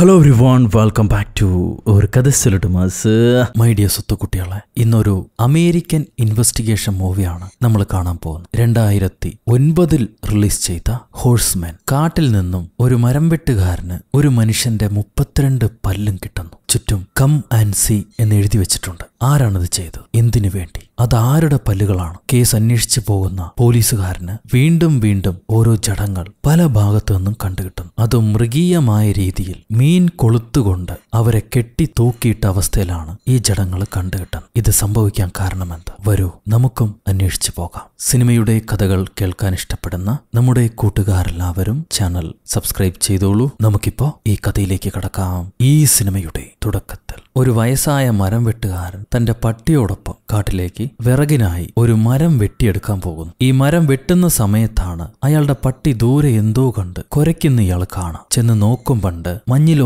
hello everyone welcome back to ഒരു കഥ mass my സ്വത്ത് കുട്ടികളെ ഇന്നൊരു അമേരിക്കൻ ഇൻവെസ്റ്റിഗേഷൻ മൂവിയാണ് നമ്മൾ കാണാൻ പോകുന്നത് രണ്ടായിരത്തി ഒൻപതിൽ റിലീസ് ചെയ്ത ഹോഴ്സ്മാൻ കാട്ടിൽ നിന്നും ഒരു മരം വെട്ടുകാരന് ഒരു മനുഷ്യന്റെ മുപ്പത്തിരണ്ട് പല്ലും കിട്ടുന്നു ചുറ്റും കം ആൻഡ് സി എന്ന് എഴുതി വെച്ചിട്ടുണ്ട് ആരാണത് ചെയ്തത് എന്തിനു വേണ്ടി അതാരുടെ പല്ലുകളാണ് കേസ് അന്വേഷിച്ചു പോകുന്ന പോലീസുകാരന് വീണ്ടും വീണ്ടും ഓരോ ചടങ്ങൾ പല ഭാഗത്തു നിന്നും കണ്ടുകിട്ടുന്നു അത് മൃഗീയമായ രീതിയിൽ മീൻ കൊളുത്തുകൊണ്ട് അവരെ കെട്ടി തൂക്കിയിട്ട അവസ്ഥയിലാണ് ഈ ചടങ്ങൾ കണ്ടുകിട്ടുന്നത് ഇത് സംഭവിക്കാൻ കാരണമെന്ത് വരൂ നമുക്കും അന്വേഷിച്ചു പോകാം സിനിമയുടെ കഥകൾ കേൾക്കാൻ ഇഷ്ടപ്പെടുന്ന നമ്മുടെ കൂട്ടുകാരെല്ലാവരും ചാനൽ സബ്സ്ക്രൈബ് ചെയ്തോളൂ നമുക്കിപ്പോ ഈ കഥയിലേക്ക് കടക്കാം ഈ സിനിമയുടെ തുടക്കത്തിൽ ഒരു വയസ്സായ മരം വെട്ടുകാരൻ തന്റെ പട്ടിയോടൊപ്പം കാട്ടിലേക്ക് വിറകിനായി ഒരു മരം വെട്ടിയെടുക്കാൻ പോകുന്നു ഈ മരം വെട്ടുന്ന സമയത്താണ് അയാളുടെ പട്ടി ദൂരെ എന്തോ കണ്ട് കുരയ്ക്കുന്ന ഇയാൾ കാണാം ചെന്ന് നോക്കും പണ്ട് മഞ്ഞിൽ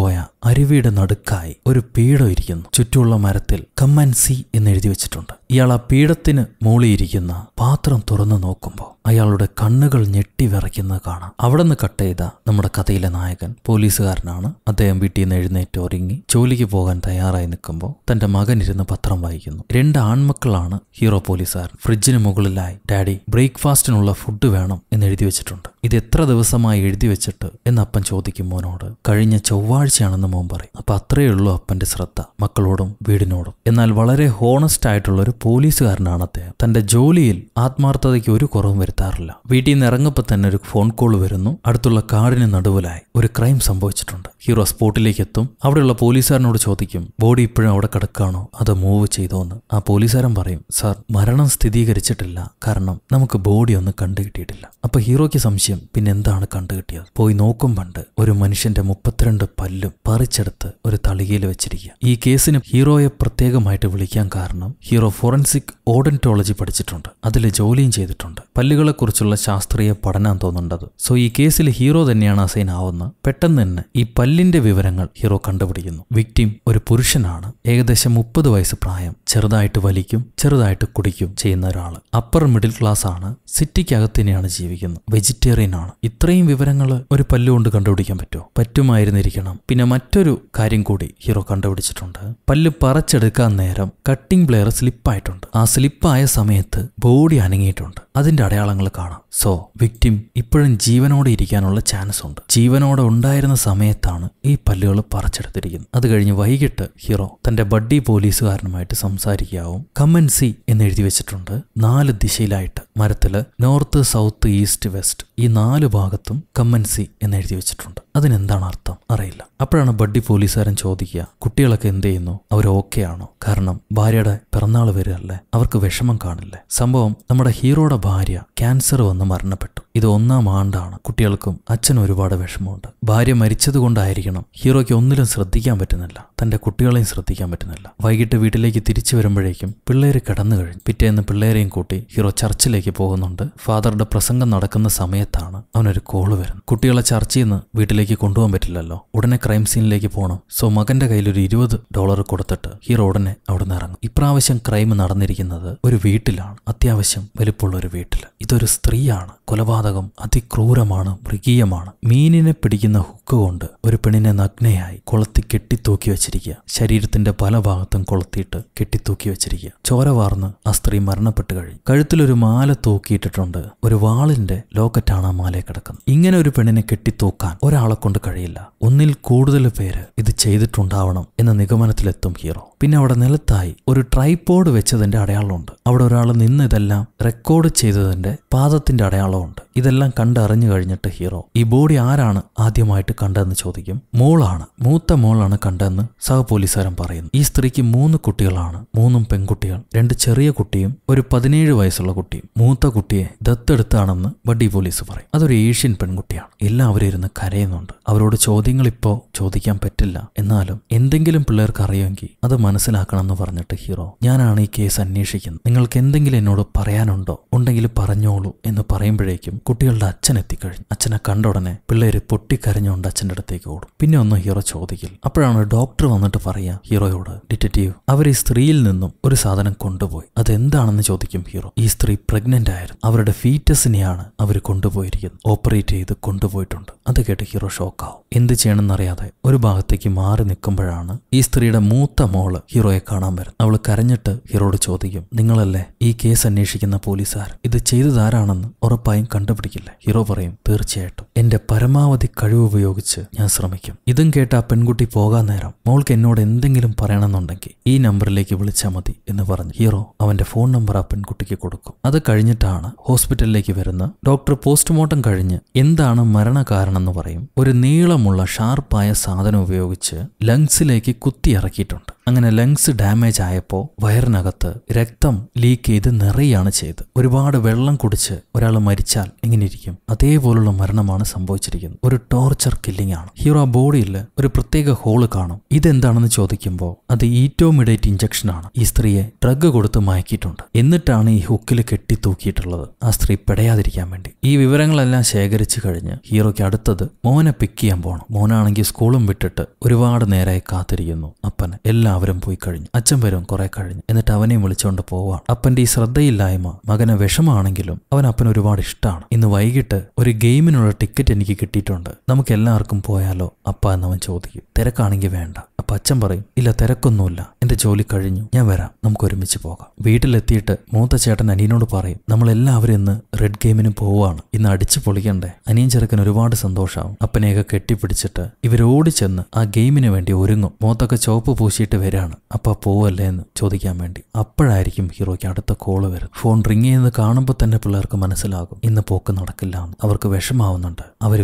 പോയ അരുവിയുടെ നടുക്കായി ഒരു പീടം ഇരിക്കുന്നു ചുറ്റുമുള്ള മരത്തിൽ കമ്മൻ സി എന്ന് എഴുതി വെച്ചിട്ടുണ്ട് ഇയാൾ ആ പീഠത്തിന് മൂളിയിരിക്കുന്ന പാത്രം തുറന്നു നോക്കുമ്പോൾ അയാളുടെ കണ്ണുകൾ ഞെട്ടി വിറയ്ക്കുന്നത് കാണാം അവിടെ നിന്ന് കട്ട് ചെയ്ത നമ്മുടെ കഥയിലെ നായകൻ പോലീസുകാരനാണ് അദ്ദേഹം വീട്ടിൽ നിന്ന് എഴുന്നേറ്റ് ഒരുങ്ങി ജോലിക്ക് പോകാൻ തയ്യാറായി നിൽക്കുമ്പോൾ തന്റെ മകൻ ഇരുന്ന് പത്രം വായിക്കുന്നു രണ്ട് ആൺമക്കളാണ് ഹീറോ പോലീസുകാരൻ ഫ്രിഡ്ജിന് മുകളിലായി ഡാഡി ബ്രേക്ക്ഫാസ്റ്റിനുള്ള ഫുഡ് വേണം എന്ന് എഴുതി വെച്ചിട്ടുണ്ട് ഇത് എത്ര ദിവസമായി എഴുതി വെച്ചിട്ട് എന്ന് അപ്പൻ ചോദിക്കും മോനോട് കഴിഞ്ഞ ചൊവ്വാഴ്ചയാണെന്ന് മോൻ പറയും അപ്പൊ അത്രയേ ഉള്ളൂ അപ്പന്റെ ശ്രദ്ധ മക്കളോടും വീടിനോടും എന്നാൽ വളരെ ഹോണസ്റ്റ് ആയിട്ടുള്ള ഒരു പോലീസുകാരനാണ് അദ്ദേഹം തന്റെ ജോലിയിൽ ആത്മാർത്ഥതയ്ക്ക് ഒരു കുറവും വരുത്താറില്ല വീട്ടിൽ നിന്ന് ഇറങ്ങുമ്പോൾ തന്നെ ഒരു ഫോൺ കോൾ വരുന്നു അടുത്തുള്ള കാടിന് നടുവിലായി ഒരു ക്രൈം സംഭവിച്ചിട്ടുണ്ട് ഹീറോ സ്പോട്ടിലേക്ക് എത്തും അവിടെയുള്ള പോലീസുകാരനോട് ചോദിക്കും ബോഡി ഇപ്പോഴും അവിടെ കിടക്കാണോ അത് മൂവ് ചെയ്തോന്ന് ആ പോലീസുകാരൻ പറയും സാർ മരണം സ്ഥിരീകരിച്ചിട്ടില്ല കാരണം നമുക്ക് ബോഡി ഒന്നും കണ്ടു കിട്ടിയിട്ടില്ല അപ്പൊ ഹീറോയ്ക്ക് സംശയം പിന്നെ എന്താണ് കണ്ടു കിട്ടിയത് പോയി നോക്കും പണ്ട് ഒരു മനുഷ്യന്റെ മുപ്പത്തിരണ്ട് പല്ലും പറിച്ചെടുത്ത് ഒരു തളികയിൽ വെച്ചിരിക്കുക ഈ കേസിന് ഹീറോയെ പ്രത്യേകമായിട്ട് വിളിക്കാൻ കാരണം ഹീറോ ഫോറൻസിക് ഓഡൻറ്റോളജി പഠിച്ചിട്ടുണ്ട് അതിൽ ജോലിയും ചെയ്തിട്ടുണ്ട് പല്ലുകളെക്കുറിച്ചുള്ള ശാസ്ത്രീയ പഠനം തോന്നുന്നുണ്ടത് സോ ഈ കേസിൽ ഹീറോ തന്നെയാണ് അസൈൻ ആവുന്ന പെട്ടെന്ന് തന്നെ ഈ പല്ലിന്റെ വിവരങ്ങൾ ഹീറോ കണ്ടുപിടിക്കുന്നു വിക്ടിം ഒരു പുരുഷനാണ് ഏകദേശം മുപ്പത് വയസ്സ് പ്രായം ചെറുതായിട്ട് വലിക്കും ചെറുതായിട്ട് കുടിക്കും ചെയ്യുന്ന ഒരാൾ അപ്പർ മിഡിൽ ക്ലാസ് ആണ് സിറ്റിക്കകത്തിനെയാണ് ജീവിക്കുന്നത് വെജിറ്റേറിയൻ ആണ് ഇത്രയും വിവരങ്ങൾ ഒരു പല്ലുകൊണ്ട് കണ്ടുപിടിക്കാൻ പറ്റുമോ പറ്റുമായിരുന്നിരിക്കണം പിന്നെ മറ്റൊരു കാര്യം കൂടി ഹീറോ കണ്ടുപിടിച്ചിട്ടുണ്ട് പല്ല് പറച്ചെടുക്കാൻ നേരം കട്ടിംഗ് പ്ലെയർ സ്ലിപ്പ് സ്ലിപ്പായിട്ടുണ്ട് ആ സ്ലിപ്പായ സമയത്ത് ബോഡി അനങ്ങിയിട്ടുണ്ട് അതിന്റെ അടയാളങ്ങൾ കാണാം സോ വിക്ടിം ഇപ്പോഴും ജീവനോടെ ഇരിക്കാനുള്ള ചാൻസ് ഉണ്ട് ജീവനോടെ ഉണ്ടായിരുന്ന സമയത്താണ് ഈ പല്ലുകൾ പറിച്ചെടുത്തിരിക്കുന്നത് അത് കഴിഞ്ഞ് വൈകിട്ട് ഹീറോ തന്റെ ബഡ്ഡി പോലീസുകാരനുമായിട്ട് സംസാരിക്കാവും കമ്മൻ സി എന്ന് എഴുതി വെച്ചിട്ടുണ്ട് നാല് ദിശയിലായിട്ട് മരത്തില് നോർത്ത് സൗത്ത് ഈസ്റ്റ് വെസ്റ്റ് ഈ നാല് ഭാഗത്തും കമ്മൻ സി എന്ന് എഴുതി വെച്ചിട്ടുണ്ട് അതിനെന്താണ് അർത്ഥം അറിയില്ല അപ്പോഴാണ് ബഡ്ഡി പോലീസുകാരൻ ചോദിക്കുക കുട്ടികളൊക്കെ എന്ത് ചെയ്യുന്നു അവർ ഓക്കെ ആണോ കാരണം ഭാര്യയുടെ പിറന്നാൾ വരികയല്ലേ അവർക്ക് വിഷമം കാണില്ലേ സംഭവം നമ്മുടെ ഹീറോയുടെ ഭാര്യ ക്യാൻസർ വന്ന് മരണപ്പെട്ടു ഇത് ഒന്നാം ആണ്ടാണ് കുട്ടികൾക്കും അച്ഛൻ ഒരുപാട് വിഷമമുണ്ട് ഭാര്യ മരിച്ചതുകൊണ്ടായിരിക്കണം ഹീറോയ്ക്ക് ഒന്നിലും ശ്രദ്ധിക്കാൻ പറ്റുന്നില്ല തന്റെ കുട്ടികളെയും ശ്രദ്ധിക്കാൻ പറ്റുന്നില്ല വൈകിട്ട് വീട്ടിലേക്ക് തിരിച്ചു വരുമ്പോഴേക്കും പിള്ളേർ കടന്നു കഴിഞ്ഞു പിറ്റേന്ന് പിള്ളേരെയും കൂട്ടി ഹീറോ ചർച്ചിലേക്ക് പോകുന്നുണ്ട് ഫാദറുടെ പ്രസംഗം നടക്കുന്ന സമയത്താണ് അവനൊരു കോള് വരുന്നത് കുട്ടികളെ ചർച്ചിൽ നിന്ന് വീട്ടിലേക്ക് കൊണ്ടുപോകാൻ പറ്റില്ലല്ലോ ഉടനെ ക്രൈം സീനിലേക്ക് പോകണം സോ കയ്യിൽ ഒരു ഇരുപത് ഡോളർ കൊടുത്തിട്ട് ഹീറോ ഉടനെ അവിടെ നിന്ന് ഇറങ്ങും ഇപ്രാവശ്യം ക്രൈം നടന്നിരിക്കുന്നത് ഒരു വീട്ടിലാണ് അത്യാവശ്യം വലിപ്പമുള്ള ഒരു വീട്ടിൽ ഇത് അതൊരു സ്ത്രീയാണ് കൊലപാതകം അതിക്രൂരമാണ് മൃഗീയമാണ് മീനിനെ പിടിക്കുന്ന ഹുക്ക് കൊണ്ട് ഒരു പെണ്ണിനെ നഗ്നയായി കൊളുത്തി കെട്ടിത്തൂക്കി വെച്ചിരിക്കുക ശരീരത്തിന്റെ പല ഭാഗത്തും കൊളുത്തിയിട്ട് കെട്ടിത്തൂക്കി വെച്ചിരിക്കുക ചോര വാർന്ന് ആ സ്ത്രീ മരണപ്പെട്ട് കഴിഞ്ഞു കഴുത്തിലൊരു മാല തൂക്കിയിട്ടിട്ടുണ്ട് ഒരു വാളിന്റെ ലോക്കറ്റാണ് ആ മാലയെ കിടക്കുന്നത് ഇങ്ങനെ ഒരു പെണ്ണിനെ കെട്ടിത്തൂക്കാൻ ഒരാളെ കൊണ്ട് കഴിയില്ല ഒന്നിൽ കൂടുതൽ പേര് ഇത് ചെയ്തിട്ടുണ്ടാവണം എന്ന നിഗമനത്തിലെത്തും ഹീറോ പിന്നെ അവിടെ നിലത്തായി ഒരു ട്രൈപോഡ് വെച്ചതിന്റെ അടയാളമുണ്ട് അവിടെ ഒരാൾ നിന്ന് ഇതെല്ലാം റെക്കോർഡ് ചെയ്തതിന്റെ പാദത്തിന്റെ അടയാളം വളവുണ്ട് ഇതെല്ലാം കണ്ടറിഞ്ഞു കഴിഞ്ഞിട്ട് ഹീറോ ഈ ബോഡി ആരാണ് ആദ്യമായിട്ട് കണ്ടതെന്ന് ചോദിക്കും മോളാണ് മൂത്ത മോളാണ് കണ്ടതെന്ന് സഹ പോലീസുകാരൻ പറയുന്നു ഈ സ്ത്രീക്ക് മൂന്ന് കുട്ടികളാണ് മൂന്നും പെൺകുട്ടികൾ രണ്ട് ചെറിയ കുട്ടിയും ഒരു പതിനേഴ് വയസ്സുള്ള കുട്ടിയും മൂത്ത കുട്ടിയെ ദത്തെടുത്താണെന്ന് ബഡി പോലീസ് പറയും അതൊരു ഏഷ്യൻ പെൺകുട്ടിയാണ് എല്ലാം അവരിരുന്ന് കരയുന്നുണ്ട് അവരോട് ചോദ്യങ്ങൾ ഇപ്പോൾ ചോദിക്കാൻ പറ്റില്ല എന്നാലും എന്തെങ്കിലും പിള്ളേർക്ക് അറിയുമെങ്കിൽ അത് മനസ്സിലാക്കണം എന്ന് പറഞ്ഞിട്ട് ഹീറോ ഞാനാണ് ഈ കേസ് അന്വേഷിക്കുന്നത് നിങ്ങൾക്ക് എന്തെങ്കിലും എന്നോട് പറയാനുണ്ടോ ഉണ്ടെങ്കിൽ പറഞ്ഞോളൂ എന്ന് പറയുമ്പോൾ വരുമ്പോഴേക്കും കുട്ടികളുടെ അച്ഛൻ എത്തിക്കഴിഞ്ഞു അച്ഛനെ കണ്ട ഉടനെ പിള്ളേര് പൊട്ടിക്കരഞ്ഞുകൊണ്ട് അച്ഛൻ്റെ അടുത്തേക്ക് ഓടും പിന്നെ ഒന്ന് ഹീറോ ചോദിക്കൽ അപ്പോഴാണ് ഡോക്ടർ വന്നിട്ട് പറയുക ഹീറോയോട് ഡിറ്റക്റ്റീവ് അവർ ഈ സ്ത്രീയിൽ നിന്നും ഒരു സാധനം കൊണ്ടുപോയി അതെന്താണെന്ന് ചോദിക്കും ഹീറോ ഈ സ്ത്രീ പ്രഗ്നന്റ് ആയിരുന്നു അവരുടെ ഫീറ്റസിനെയാണ് അവർ കൊണ്ടുപോയിരിക്കുന്നത് ഓപ്പറേറ്റ് ചെയ്ത് കൊണ്ടുപോയിട്ടുണ്ട് അത് കേട്ട് ഹീറോ ഷോക്കാവും എന്ത് ചെയ്യണമെന്നറിയാതെ ഒരു ഭാഗത്തേക്ക് മാറി നിൽക്കുമ്പോഴാണ് ഈ സ്ത്രീയുടെ മൂത്ത മോള് ഹീറോയെ കാണാൻ വരുന്നത് അവൾ കരഞ്ഞിട്ട് ഹീറോയോട് ചോദിക്കും നിങ്ങളല്ലേ ഈ കേസ് അന്വേഷിക്കുന്ന പോലീസുകാർ ഇത് ചെയ്തതാരാണെന്ന് ഉറപ്പായി ഉറപ്പായും കണ്ടുപിടിക്കില്ല ഹീറോ പറയും തീർച്ചയായിട്ടും എന്റെ പരമാവധി കഴിവ് ഉപയോഗിച്ച് ഞാൻ ശ്രമിക്കും ഇതും കേട്ട ആ പെൺകുട്ടി പോകാൻ നേരം മോൾക്ക് എന്നോട് എന്തെങ്കിലും പറയണമെന്നുണ്ടെങ്കിൽ ഈ നമ്പറിലേക്ക് വിളിച്ചാൽ മതി എന്ന് പറഞ്ഞ് ഹീറോ അവന്റെ ഫോൺ നമ്പർ ആ പെൺകുട്ടിക്ക് കൊടുക്കും അത് കഴിഞ്ഞിട്ടാണ് ഹോസ്പിറ്റലിലേക്ക് വരുന്ന ഡോക്ടർ പോസ്റ്റ്മോർട്ടം കഴിഞ്ഞ് എന്താണ് മരണകാരണം എന്ന് പറയും ഒരു നീളമുള്ള ഷാർപ്പായ സാധനം ഉപയോഗിച്ച് ലങ്സിലേക്ക് കുത്തി ഇറക്കിയിട്ടുണ്ട് അങ്ങനെ ലങ്സ് ഡാമേജ് ആയപ്പോൾ വയറിനകത്ത് രക്തം ലീക്ക് ചെയ്ത് നിറയാണ് ചെയ്ത് ഒരുപാട് വെള്ളം കുടിച്ച് ഒരാൾ മരിച്ചാൽ എങ്ങനെ ഇരിക്കും അതേപോലുള്ള മരണമാണ് സംഭവിച്ചിരിക്കുന്നത് ഒരു ടോർച്ചർ കില്ലിംഗ് ആണ് ഹീറോ ബോഡിയിൽ ഒരു പ്രത്യേക ഹോള് കാണും ഇതെന്താണെന്ന് ചോദിക്കുമ്പോൾ അത് ഈറ്റോമിഡേറ്റ് ഇഞ്ചക്ഷൻ ആണ് ഈ സ്ത്രീയെ ഡ്രഗ് കൊടുത്ത് മയക്കിയിട്ടുണ്ട് എന്നിട്ടാണ് ഈ ഹുക്കിൽ കെട്ടി തൂക്കിയിട്ടുള്ളത് ആ സ്ത്രീ പെടയാതിരിക്കാൻ വേണ്ടി ഈ വിവരങ്ങളെല്ലാം ശേഖരിച്ചു കഴിഞ്ഞ് ഹീറോയ്ക്ക് അടുത്തത് മോനെ പിക്ക് ചെയ്യാൻ പോകണം മോനാണെങ്കിൽ സ്കൂളും വിട്ടിട്ട് ഒരുപാട് നേരമായി കാത്തിരിക്കുന്നു അപ്പന് എല്ലാ എല്ലാവരും പോയി കഴിഞ്ഞു അച്ഛൻ വരും കുറെ കഴിഞ്ഞു എന്നിട്ട് അവനെയും വിളിച്ചുകൊണ്ട് പോവാണ് അപ്പന്റെ ഈ ശ്രദ്ധയില്ലായ്മ മകനെ വിഷമാണെങ്കിലും അവൻ അപ്പൻ ഒരുപാട് ഇഷ്ടമാണ് ഇന്ന് വൈകിട്ട് ഒരു ഗെയിമിനുള്ള ടിക്കറ്റ് എനിക്ക് കിട്ടിയിട്ടുണ്ട് നമുക്ക് എല്ലാവർക്കും പോയാലോ അപ്പ എന്നവൻ ചോദിക്കും തിരക്കാണെങ്കിൽ വേണ്ട അപ്പ അച്ഛൻ പറയും ഇല്ല തിരക്കൊന്നുമില്ല എന്റെ ജോലി കഴിഞ്ഞു ഞാൻ വരാം നമുക്ക് ഒരുമിച്ച് പോകാം വീട്ടിലെത്തിയിട്ട് മൂത്ത ചേട്ടൻ അനിയനോട് പറയും നമ്മളെല്ലാവരും ഇന്ന് റെഡ് ഗെയിമിന് പോവാണ് ഇന്ന് അടിച്ചു പൊളിക്കണ്ടേ അനിയൻ ചെറുക്കൻ ഒരുപാട് സന്തോഷമാവും അപ്പനെയൊക്കെ കെട്ടിപ്പിടിച്ചിട്ട് ഇവരോടി ചെന്ന് ആ ഗെയിമിന് വേണ്ടി ഒരുങ്ങും മൂത്തൊക്കെ ചോപ്പ് പൂശിയിട്ട് വരാണ് അപ്പ പോവല്ലേ എന്ന് ചോദിക്കാൻ വേണ്ടി അപ്പോഴായിരിക്കും ഹീറോയ്ക്ക് അടുത്ത കോള് വരും ഫോൺ റിങ് ചെയ്യുന്നത് കാണുമ്പോൾ തന്നെ പിള്ളേർക്ക് മനസ്സിലാകും ഇന്ന് പോക്ക് നടക്കില്ല എന്ന് അവർക്ക് വിഷമാവുന്നുണ്ട് അവർ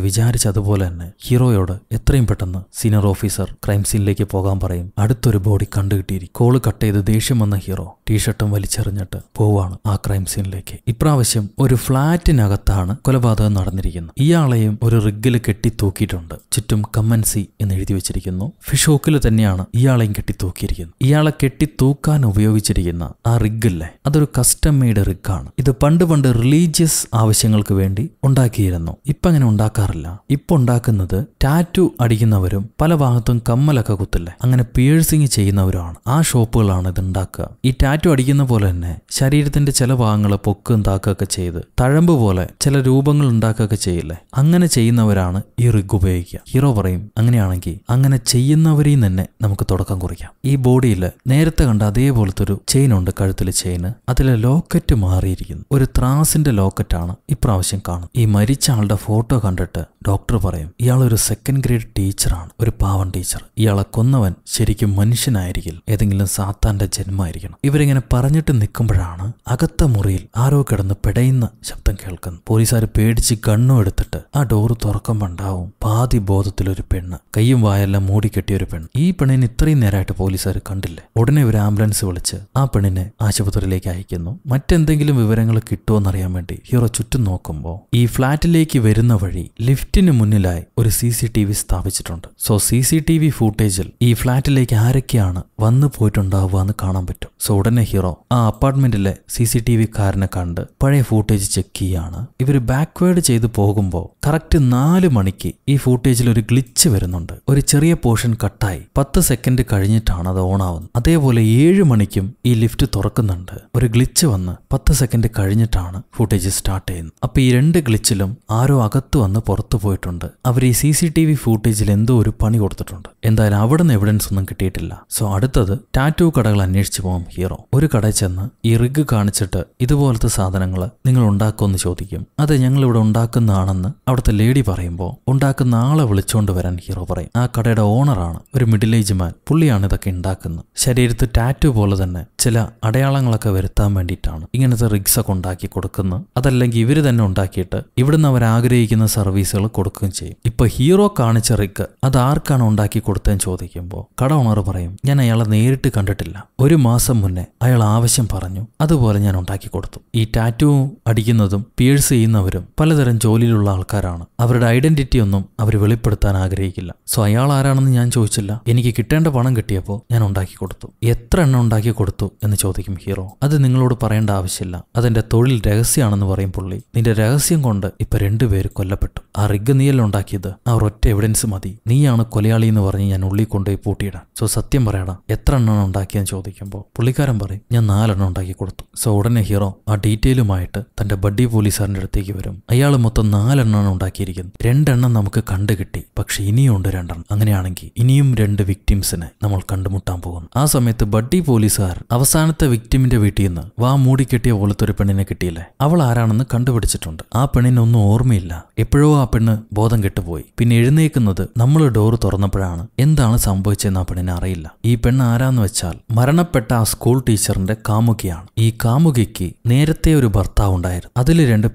അതുപോലെ തന്നെ ഹീറോയോട് എത്രയും പെട്ടെന്ന് സീനിയർ ഓഫീസർ ക്രൈം സീനിലേക്ക് പോകാൻ പറയും അടുത്തൊരു ബോഡി കണ്ടുകിട്ടി കിട്ടിയിരി കോള് കട്ട് ചെയ്ത് ദേഷ്യം വന്ന ഹീറോ ടീഷർട്ടും വലിച്ചെറിഞ്ഞിട്ട് പോവാണ് ആ ക്രൈം സീനിലേക്ക് ഇപ്രാവശ്യം ഒരു ഫ്ളാറ്റിനകത്താണ് കൊലപാതകം നടന്നിരിക്കുന്നത് ഇയാളെയും ഒരു റിഗ്ഗിൽ കെട്ടി തൂക്കിയിട്ടുണ്ട് ചുറ്റും കമ്മൻസി എന്ന് എഴുതി വെച്ചിരിക്കുന്നു ഫിഷോക്കിൽ തന്നെയാണ് ഇയാളെയും കെട്ടി തൂക്കിയിരിക്കുന്നത് ഇയാളെ കെട്ടി തൂക്കാൻ ഉപയോഗിച്ചിരിക്കുന്ന ആ റിഗില്ലേ അതൊരു കസ്റ്റം മെയ്ഡ് ആണ് ഇത് പണ്ട് പണ്ട് റിലീജിയസ് ആവശ്യങ്ങൾക്ക് വേണ്ടി ഉണ്ടാക്കിയിരുന്നു ഇപ്പം അങ്ങനെ ഉണ്ടാക്കാറില്ല ഇപ്പൊ ഉണ്ടാക്കുന്നത് ടാറ്റു അടിക്കുന്നവരും പല ഭാഗത്തും കമ്മലൊക്കെ കുത്തില്ലേ അങ്ങനെ പിയേഴ്സിങ് ചെയ്യുന്നവരുമാണ് ആ ഷോപ്പുകളാണ് ഇത് ഉണ്ടാക്കുക ഈ ടാറ്റു അടിക്കുന്ന പോലെ തന്നെ ശരീരത്തിന്റെ ചില ഭാഗങ്ങൾ പൊക്കും താക്കുകയൊക്കെ ചെയ്ത് തഴമ്പ് പോലെ ചില രൂപങ്ങൾ ഉണ്ടാക്കുകയൊക്കെ ചെയ്യില്ലേ അങ്ങനെ ചെയ്യുന്നവരാണ് ഈ റിഗ് ഉപയോഗിക്കുക ഹീറോ പറയും അങ്ങനെയാണെങ്കിൽ അങ്ങനെ ചെയ്യുന്നവരെയും തന്നെ നമുക്ക് തുടക്കം കുറിക്കാം ഈ ബോഡിയിൽ നേരത്തെ കണ്ട അതേപോലത്തെ ഒരു ചെയിൻ ഉണ്ട് കഴുത്തിൽ ചെയിൻ അതിലെ ലോക്കറ്റ് മാറിയിരിക്കുന്നു ഒരു ത്രാസിന്റെ ലോക്കറ്റാണ് ഇപ്രാവശ്യം കാണും ഈ മരിച്ച ആളുടെ ഫോട്ടോ കണ്ടിട്ട് ഡോക്ടർ പറയും ഇയാൾ ഒരു സെക്കൻഡ് ഗ്രേഡ് ടീച്ചറാണ് ഒരു പാവൻ ടീച്ചർ ഇയാളെ കൊന്നവൻ ശരിക്കും മനുഷ്യനായിരിക്കില്ല ഏതെങ്കിലും സാത്താന്റെ ജന്മമായിരിക്കണം ഇവരിങ്ങനെ പറഞ്ഞിട്ട് നിൽക്കുമ്പോഴാണ് അകത്ത മുറിയിൽ ആരോ കിടന്ന് പിടയുന്ന ശബ്ദം കേൾക്കുന്നത് പോലീസുകാർ പേടിച്ച് കണ്ണും എടുത്തിട്ട് ആ ഡോറ് തുറക്കുമ്പോണ്ടാവും പാതി ബോധത്തിലൊരു പെണ്ണ് കൈയും വായെല്ലാം മൂടിക്കെട്ടിയ ഒരു പെണ്ണ് ഈ പെണ്ണിനെ ഇത്രയും നേരമായിട്ട് പോലീസുകാർ കണ്ടില്ല ഉടനെ ഒരു ആംബുലൻസ് വിളിച്ച് ആ പെണ്ണിനെ ആശുപത്രിയിലേക്ക് അയക്കുന്നു മറ്റെന്തെങ്കിലും വിവരങ്ങൾ കിട്ടുമെന്നറിയാൻ വേണ്ടി ഹീറോ ചുറ്റും നോക്കുമ്പോൾ ഈ ഫ്ളാറ്റിലേക്ക് വരുന്ന വഴി ലിഫ്റ്റിന് മുന്നിലായി ഒരു സി സി ടി വി സ്ഥാപിച്ചിട്ടുണ്ട് so C C T V ഫൂട്ടേജിൽ ഈ ഫ്ളാറ്റിലേക്ക് ആരൊക്കെയാണ് വന്ന് വന്നു പോയിട്ടുണ്ടാവുകയെന്ന് എന്ന് കാണാൻ പറ്റും സോ ഉടനെ ഹീറോ ആ അപ്പാർട്ട്മെന്റിലെ സി സി ടി വിക്കാരനെ കണ്ട് പഴയ ഫൂട്ടേജ് ചെക്ക് ചെയ്യാണ് ഇവർ ബാക്ക്വേഡ് ചെയ്ത് പോകുമ്പോൾ കറക്റ്റ് നാല് മണിക്ക് ഈ ഫൂട്ടേജിൽ ഒരു ഗ്ലിച്ച് വരുന്നുണ്ട് ഒരു ചെറിയ പോർഷൻ കട്ടായി പത്ത് സെക്കൻഡ് കഴിഞ്ഞിട്ടാണ് അത് ഓണാവുന്നത് അതേപോലെ ഏഴ് മണിക്കും ഈ ലിഫ്റ്റ് തുറക്കുന്നുണ്ട് ഒരു ഗ്ലിച്ച് വന്ന് പത്ത് സെക്കൻഡ് കഴിഞ്ഞിട്ടാണ് ഫൂട്ടേജ് സ്റ്റാർട്ട് ചെയ്യുന്നത് അപ്പോൾ ഈ രണ്ട് ഗ്ലിച്ചിലും ആരോ അകത്ത് വന്ന് പുറത്തു പോയിട്ടുണ്ട് അവർ ഈ സി സി ടി വി ഫൂട്ടേജിൽ എന്തോ ഒരു പണി കൊടുത്തിട്ടുണ്ട് എന്തായാലും അവിടെ നിന്ന് എവിഡൻസ് ഒന്നും കിട്ടിയിട്ടില്ല സോ അടുത്തത് ചെയ്തത് ടാറ്റു കടകൾ അന്വേഷിച്ചു പോകും ഹീറോ ഒരു കട ചെന്ന് ഈ റിഗ് കാണിച്ചിട്ട് ഇതുപോലത്തെ സാധനങ്ങൾ നിങ്ങൾ ഉണ്ടാക്കുമെന്ന് ചോദിക്കും അത് ഞങ്ങൾ ഇവിടെ ഉണ്ടാക്കുന്നതാണെന്ന് അവിടുത്തെ ലേഡി പറയുമ്പോൾ ഉണ്ടാക്കുന്ന ആളെ വിളിച്ചുകൊണ്ട് വരാൻ ഹീറോ പറയും ആ കടയുടെ ഓണറാണ് ഒരു മിഡിൽ ഏജ് മാൻ പുള്ളിയാണ് ഇതൊക്കെ ഉണ്ടാക്കുന്നത് ശരീരത്ത് ടാറ്റു പോലെ തന്നെ ചില അടയാളങ്ങളൊക്കെ വരുത്താൻ വേണ്ടിയിട്ടാണ് ഇങ്ങനത്തെ റിഗ്സ് ഒക്കെ ഉണ്ടാക്കി കൊടുക്കുന്നത് അതല്ലെങ്കിൽ ഇവർ തന്നെ ഉണ്ടാക്കിയിട്ട് ഇവിടുന്ന് അവർ ആഗ്രഹിക്കുന്ന സർവീസുകൾ കൊടുക്കുകയും ചെയ്യും ഇപ്പൊ ഹീറോ കാണിച്ച റിഗ് അത് ആർക്കാണ് ഉണ്ടാക്കി കൊടുത്തതെന്ന് ചോദിക്കുമ്പോൾ കട ഓണർ പറയും ഞാൻ അയാളെ നേരിട്ട് കണ്ടിട്ടില്ല ഒരു മാസം മുന്നേ അയാൾ ആവശ്യം പറഞ്ഞു അതുപോലെ ഞാൻ ഉണ്ടാക്കി കൊടുത്തു ഈ ടാറ്റുവും അടിക്കുന്നതും പിയേഴ്സ് ചെയ്യുന്നവരും പലതരം ജോലിയിലുള്ള ആൾക്കാരാണ് അവരുടെ ഐഡന്റിറ്റി ഒന്നും അവർ വെളിപ്പെടുത്താൻ ആഗ്രഹിക്കില്ല സോ അയാൾ ആരാണെന്ന് ഞാൻ ചോദിച്ചില്ല എനിക്ക് കിട്ടേണ്ട പണം കിട്ടിയപ്പോൾ ഞാൻ ഉണ്ടാക്കി കൊടുത്തു എത്ര എണ്ണം ഉണ്ടാക്കി കൊടുത്തു എന്ന് ചോദിക്കും ഹീറോ അത് നിങ്ങളോട് പറയേണ്ട ആവശ്യമില്ല അതെന്റെ തൊഴിൽ രഹസ്യമാണെന്ന് പറയും പുള്ളി നിന്റെ രഹസ്യം കൊണ്ട് ഇപ്പൊ രണ്ടുപേര് കൊല്ലപ്പെട്ടു ആ റിഗ് നീയല്ല ഉണ്ടാക്കിയത് ആ ഒറ്റ എവിഡൻസ് മതി നീയാണ് കൊലയാളി എന്ന് പറഞ്ഞ് ഞാൻ ഉള്ളിൽ കൊണ്ടുപോയി പൂട്ടിയിടാം സോ സത്യം പറയടാ എത്ര എത്ര എണ്ണം ഉണ്ടാക്കിയെന്ന് ചോദിക്കുമ്പോൾ പുള്ളിക്കാരൻ പറയും ഞാൻ നാലെണ്ണം ഉണ്ടാക്കി കൊടുത്തു സോ ഉടനെ ഹീറോ ആ ഡീറ്റെയിലുമായിട്ട് തന്റെ ബഡ്ഡി പോലീസുകാരൻ്റെ അടുത്തേക്ക് വരും അയാൾ മൊത്തം നാലെണ്ണമാണ് ഉണ്ടാക്കിയിരിക്കുന്നത് രണ്ടെണ്ണം നമുക്ക് കണ്ടു കിട്ടി പക്ഷെ ഇനിയും ഉണ്ട് രണ്ടെണ്ണം അങ്ങനെയാണെങ്കിൽ ഇനിയും രണ്ട് വിക്ടിംസിനെ നമ്മൾ കണ്ടുമുട്ടാൻ പോകുന്നു ആ സമയത്ത് ബഡ്ഡി പോലീസുകാർ അവസാനത്തെ വിക്ടിമിന്റെ വീട്ടിൽ നിന്ന് വാ മൂടിക്കെട്ടിയ പോലത്തെ ഒരു പെണ്ണിനെ കിട്ടിയില്ലേ അവൾ ആരാണെന്ന് കണ്ടുപിടിച്ചിട്ടുണ്ട് ആ പെണ്ണിനൊന്നും ഓർമ്മയില്ല എപ്പോഴോ ആ പെണ്ണ് ബോധം കെട്ടുപോയി പിന്നെ എഴുന്നേക്കുന്നത് നമ്മൾ ഡോറ് തുറന്നപ്പോഴാണ് എന്താണ് സംഭവിച്ചതെന്ന് ആ പെണ്ണിനെ അറിയില്ല ഈ പെണ്ണ് ആരാന്ന് വെച്ചാൽ മരണപ്പെട്ട ആ സ്കൂൾ ടീച്ചറിന്റെ കാമുകിയാണ് ഈ കാമുകിക്ക് നേരത്തെ ഒരു ഭർത്താവ് ഉണ്ടായിരുന്നു അതിൽ രണ്ട്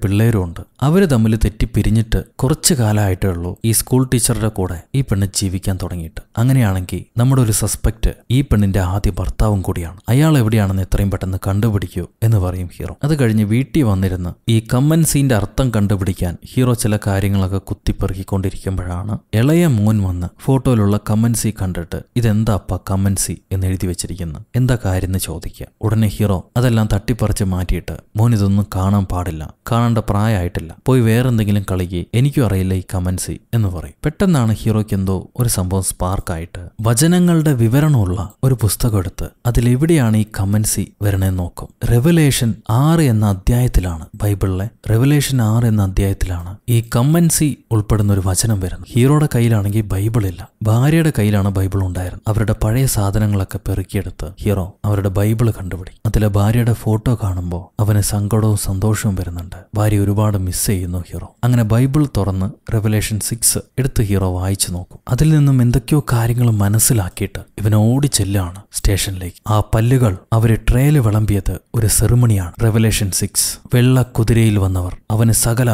ഉണ്ട് അവര് തമ്മിൽ തെറ്റി പിരിഞ്ഞിട്ട് കുറച്ചു കാലമായിട്ടേ ഉള്ളൂ ഈ സ്കൂൾ ടീച്ചറുടെ കൂടെ ഈ പെണ്ണ് ജീവിക്കാൻ തുടങ്ങിയിട്ട് അങ്ങനെയാണെങ്കിൽ നമ്മുടെ ഒരു സസ്പെക്ട് ഈ പെണ്ണിന്റെ ആദ്യ ഭർത്താവും കൂടിയാണ് അയാൾ എവിടെയാണെന്ന് എത്രയും പെട്ടെന്ന് കണ്ടുപിടിക്കൂ എന്ന് പറയും ഹീറോ അത് കഴിഞ്ഞ് വീട്ടിൽ വന്നിരുന്ന് ഈ കമ്മൻ അർത്ഥം കണ്ടുപിടിക്കാൻ ഹീറോ ചില കാര്യങ്ങളൊക്കെ കുത്തിപ്പെറുക്കിക്കൊണ്ടിരിക്കുമ്പോഴാണ് ഇളയ മോൻ വന്ന് ഫോട്ടോയിലുള്ള കമ്മൻ കണ്ടിട്ട് ഇതെന്താപ്പ കമ്മൻ സി എന്ന് എഴുതി വെച്ചിരിക്കുന്നു എന്താ കാര്യമെന്ന് ചോദിക്കുക ഉടനെ ഹീറോ അതെല്ലാം തട്ടിപ്പറിച്ച് മാറ്റിയിട്ട് മോൻ ഇതൊന്നും കാണാൻ പാടില്ല കാണേണ്ട പ്രായമായിട്ടില്ല പോയി വേറെന്തെങ്കിലും കളിക്ക് എനിക്കും അറിയില്ല ഈ കമൻസി എന്ന് പറയും പെട്ടെന്നാണ് ഹീറോയ്ക്ക് എന്തോ ഒരു സംഭവം സ്പാർക്കായിട്ട് വചനങ്ങളുടെ വിവരണമുള്ള ഒരു പുസ്തകം എടുത്ത് അതിലെവിടെയാണ് ഈ കമൻസി വരണേന്ന് നോക്കും റെവലേഷൻ ആറ് എന്ന അധ്യായത്തിലാണ് ബൈബിളിലെ റെവലേഷൻ ആറ് എന്ന അധ്യായത്തിലാണ് ഈ കമ്മൻസി ഉൾപ്പെടുന്ന ഒരു വചനം വരുന്നത് ഹീറോയുടെ കയ്യിലാണെങ്കിൽ ബൈബിളില്ല ഭാര്യയുടെ കയ്യിലാണ് ബൈബിൾ ഉണ്ടായിരുന്നത് അവരുടെ പഴയ സാധനങ്ങൾ സാധനങ്ങളൊക്കെ പെറുക്കിയെടുത്ത് ഹീറോ അവരുടെ ബൈബിള് കണ്ടുപിടി അതിലെ ഭാര്യയുടെ ഫോട്ടോ കാണുമ്പോൾ അവന് സങ്കടവും സന്തോഷവും വരുന്നുണ്ട് ഭാര്യ ഒരുപാട് മിസ് ചെയ്യുന്നു ഹീറോ അങ്ങനെ ബൈബിൾ തുറന്ന് റെവലേഷൻ സിക്സ് എടുത്ത് ഹീറോ വായിച്ചു നോക്കും അതിൽ നിന്നും എന്തൊക്കെയോ കാര്യങ്ങൾ മനസ്സിലാക്കിയിട്ട് ഇവൻ ഓടി ചെല്ലാണ് സ്റ്റേഷനിലേക്ക് ആ പല്ലുകൾ അവര് ട്രെയിൽ വിളമ്പിയത് ഒരു സെറിമണിയാണ് റെവലേഷൻ സിക്സ് വെള്ള കുതിരയിൽ വന്നവർ അവന് സകല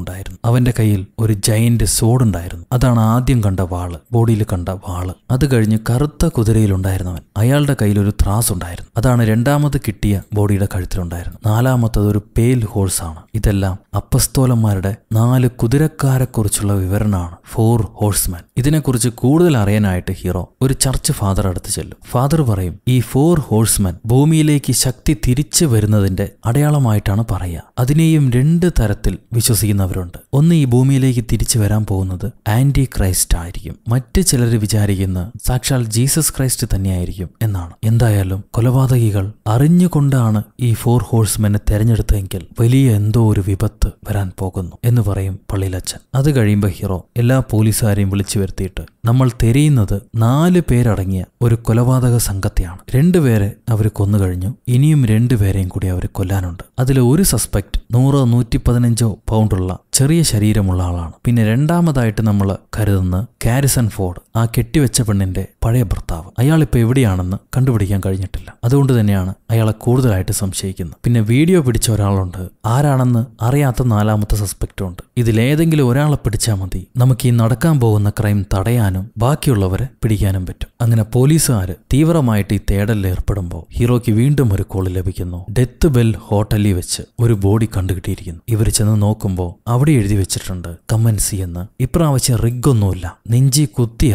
ഉണ്ടായിരുന്നു അവന്റെ കയ്യിൽ ഒരു ജയന്റ് സോഡ് ഉണ്ടായിരുന്നു അതാണ് ആദ്യം കണ്ട വാള് ബോഡിയിൽ കണ്ട വാള് അത് കഴിഞ്ഞ് കറുത്ത കുതിരയിലുണ്ടായിരുന്നു ഉണ്ടായിരുന്നവൻ അയാളുടെ കയ്യിൽ ഒരു ത്രാസ് ഉണ്ടായിരുന്നു അതാണ് രണ്ടാമത് കിട്ടിയ ബോഡിയുടെ കഴുത്തിലുണ്ടായിരുന്നു നാലാമത്തത് ഒരു പേൽ ആണ് ഇതെല്ലാം അപ്പസ്തോലന്മാരുടെ നാല് കുതിരക്കാരെക്കുറിച്ചുള്ള വിവരണമാണ് ഫോർ ഹോഴ്സ്മാൻ ഇതിനെക്കുറിച്ച് കൂടുതൽ അറിയാനായിട്ട് ഹീറോ ഒരു ചർച്ച് ഫാദർ അടുത്ത് ചെല്ലും ഫാദർ പറയും ഈ ഫോർ ഹോഴ്സ്മെൻ ഭൂമിയിലേക്ക് ശക്തി തിരിച്ചു വരുന്നതിന്റെ അടയാളമായിട്ടാണ് പറയുക അതിനെയും രണ്ട് തരത്തിൽ വിശ്വസിക്കുന്നവരുണ്ട് ഒന്ന് ഈ ഭൂമിയിലേക്ക് തിരിച്ചു വരാൻ പോകുന്നത് ആന്റി ക്രൈസ്റ്റ് ആയിരിക്കും മറ്റ് ചിലർ വിചാരിക്കുന്ന സാക്ഷാൽ ജീസസ് ക്രൈസ്റ്റ് തന്നെയായിരിക്കും എന്നാണ് എന്തായാലും കൊലപാതകികൾ അറിഞ്ഞുകൊണ്ടാണ് ഈ ഫോർ ഹോഴ്സ്മെനെ തെരഞ്ഞെടുത്തെങ്കിൽ വലിയ എന്തോ ഒരു വിപത്ത് വരാൻ പോകുന്നു എന്ന് പറയും പള്ളിയിലച്ചൻ അത് കഴിയുമ്പോൾ ഹീറോ എല്ലാ പോലീസുകാരെയും വിളിച്ചു നിർത്തിയിട്ട് നമ്മൾ തിരയുന്നത് നാല് പേരടങ്ങിയ ഒരു കൊലപാതക സംഘത്തെയാണ് രണ്ടുപേരെ അവർ കൊന്നുകഴിഞ്ഞു ഇനിയും രണ്ടുപേരെയും കൂടി അവർ കൊല്ലാനുണ്ട് അതിൽ ഒരു സസ്പെക്ട് നൂറോ നൂറ്റി പതിനഞ്ചോ പൗണ്ടുള്ള ചെറിയ ശരീരമുള്ള ആളാണ് പിന്നെ രണ്ടാമതായിട്ട് നമ്മൾ കരുതുന്ന കാരിസൺ ഫോർഡ് ആ കെട്ടിവെച്ച പെണ്ണിന്റെ പഴയ ഭർത്താവ് അയാൾ ഇപ്പോൾ എവിടെയാണെന്ന് കണ്ടുപിടിക്കാൻ കഴിഞ്ഞിട്ടില്ല അതുകൊണ്ട് തന്നെയാണ് അയാളെ കൂടുതലായിട്ട് സംശയിക്കുന്നത് പിന്നെ വീഡിയോ പിടിച്ച ഒരാളുണ്ട് ആരാണെന്ന് അറിയാത്ത നാലാമത്തെ സസ്പെക്റ്റും ഉണ്ട് ഇതിലേതെങ്കിലും ഒരാളെ പിടിച്ചാൽ മതി നമുക്ക് ഈ നടക്കാൻ പോകുന്ന ക്രൈം ക്രൈം തടയാനും ബാക്കിയുള്ളവരെ പിടിക്കാനും പറ്റും അങ്ങനെ പോലീസുകാർ തീവ്രമായിട്ട് ഈ തേടലിൽ ഏർപ്പെടുമ്പോൾ ഹീറോയ്ക്ക് വീണ്ടും ഒരു കോൾ ലഭിക്കുന്നു ഡെത്ത് ബെൽ ഹോട്ടലിൽ വെച്ച് ഒരു ബോഡി കണ്ടുകിട്ടിയിരിക്കുന്നു ഇവർ ചെന്ന് നോക്കുമ്പോൾ അവിടെ എഴുതി വെച്ചിട്ടുണ്ട് കമൻസി എന്ന് ഇപ്രാവശ്യം റിഗൊന്നുമില്ല നെഞ്ചി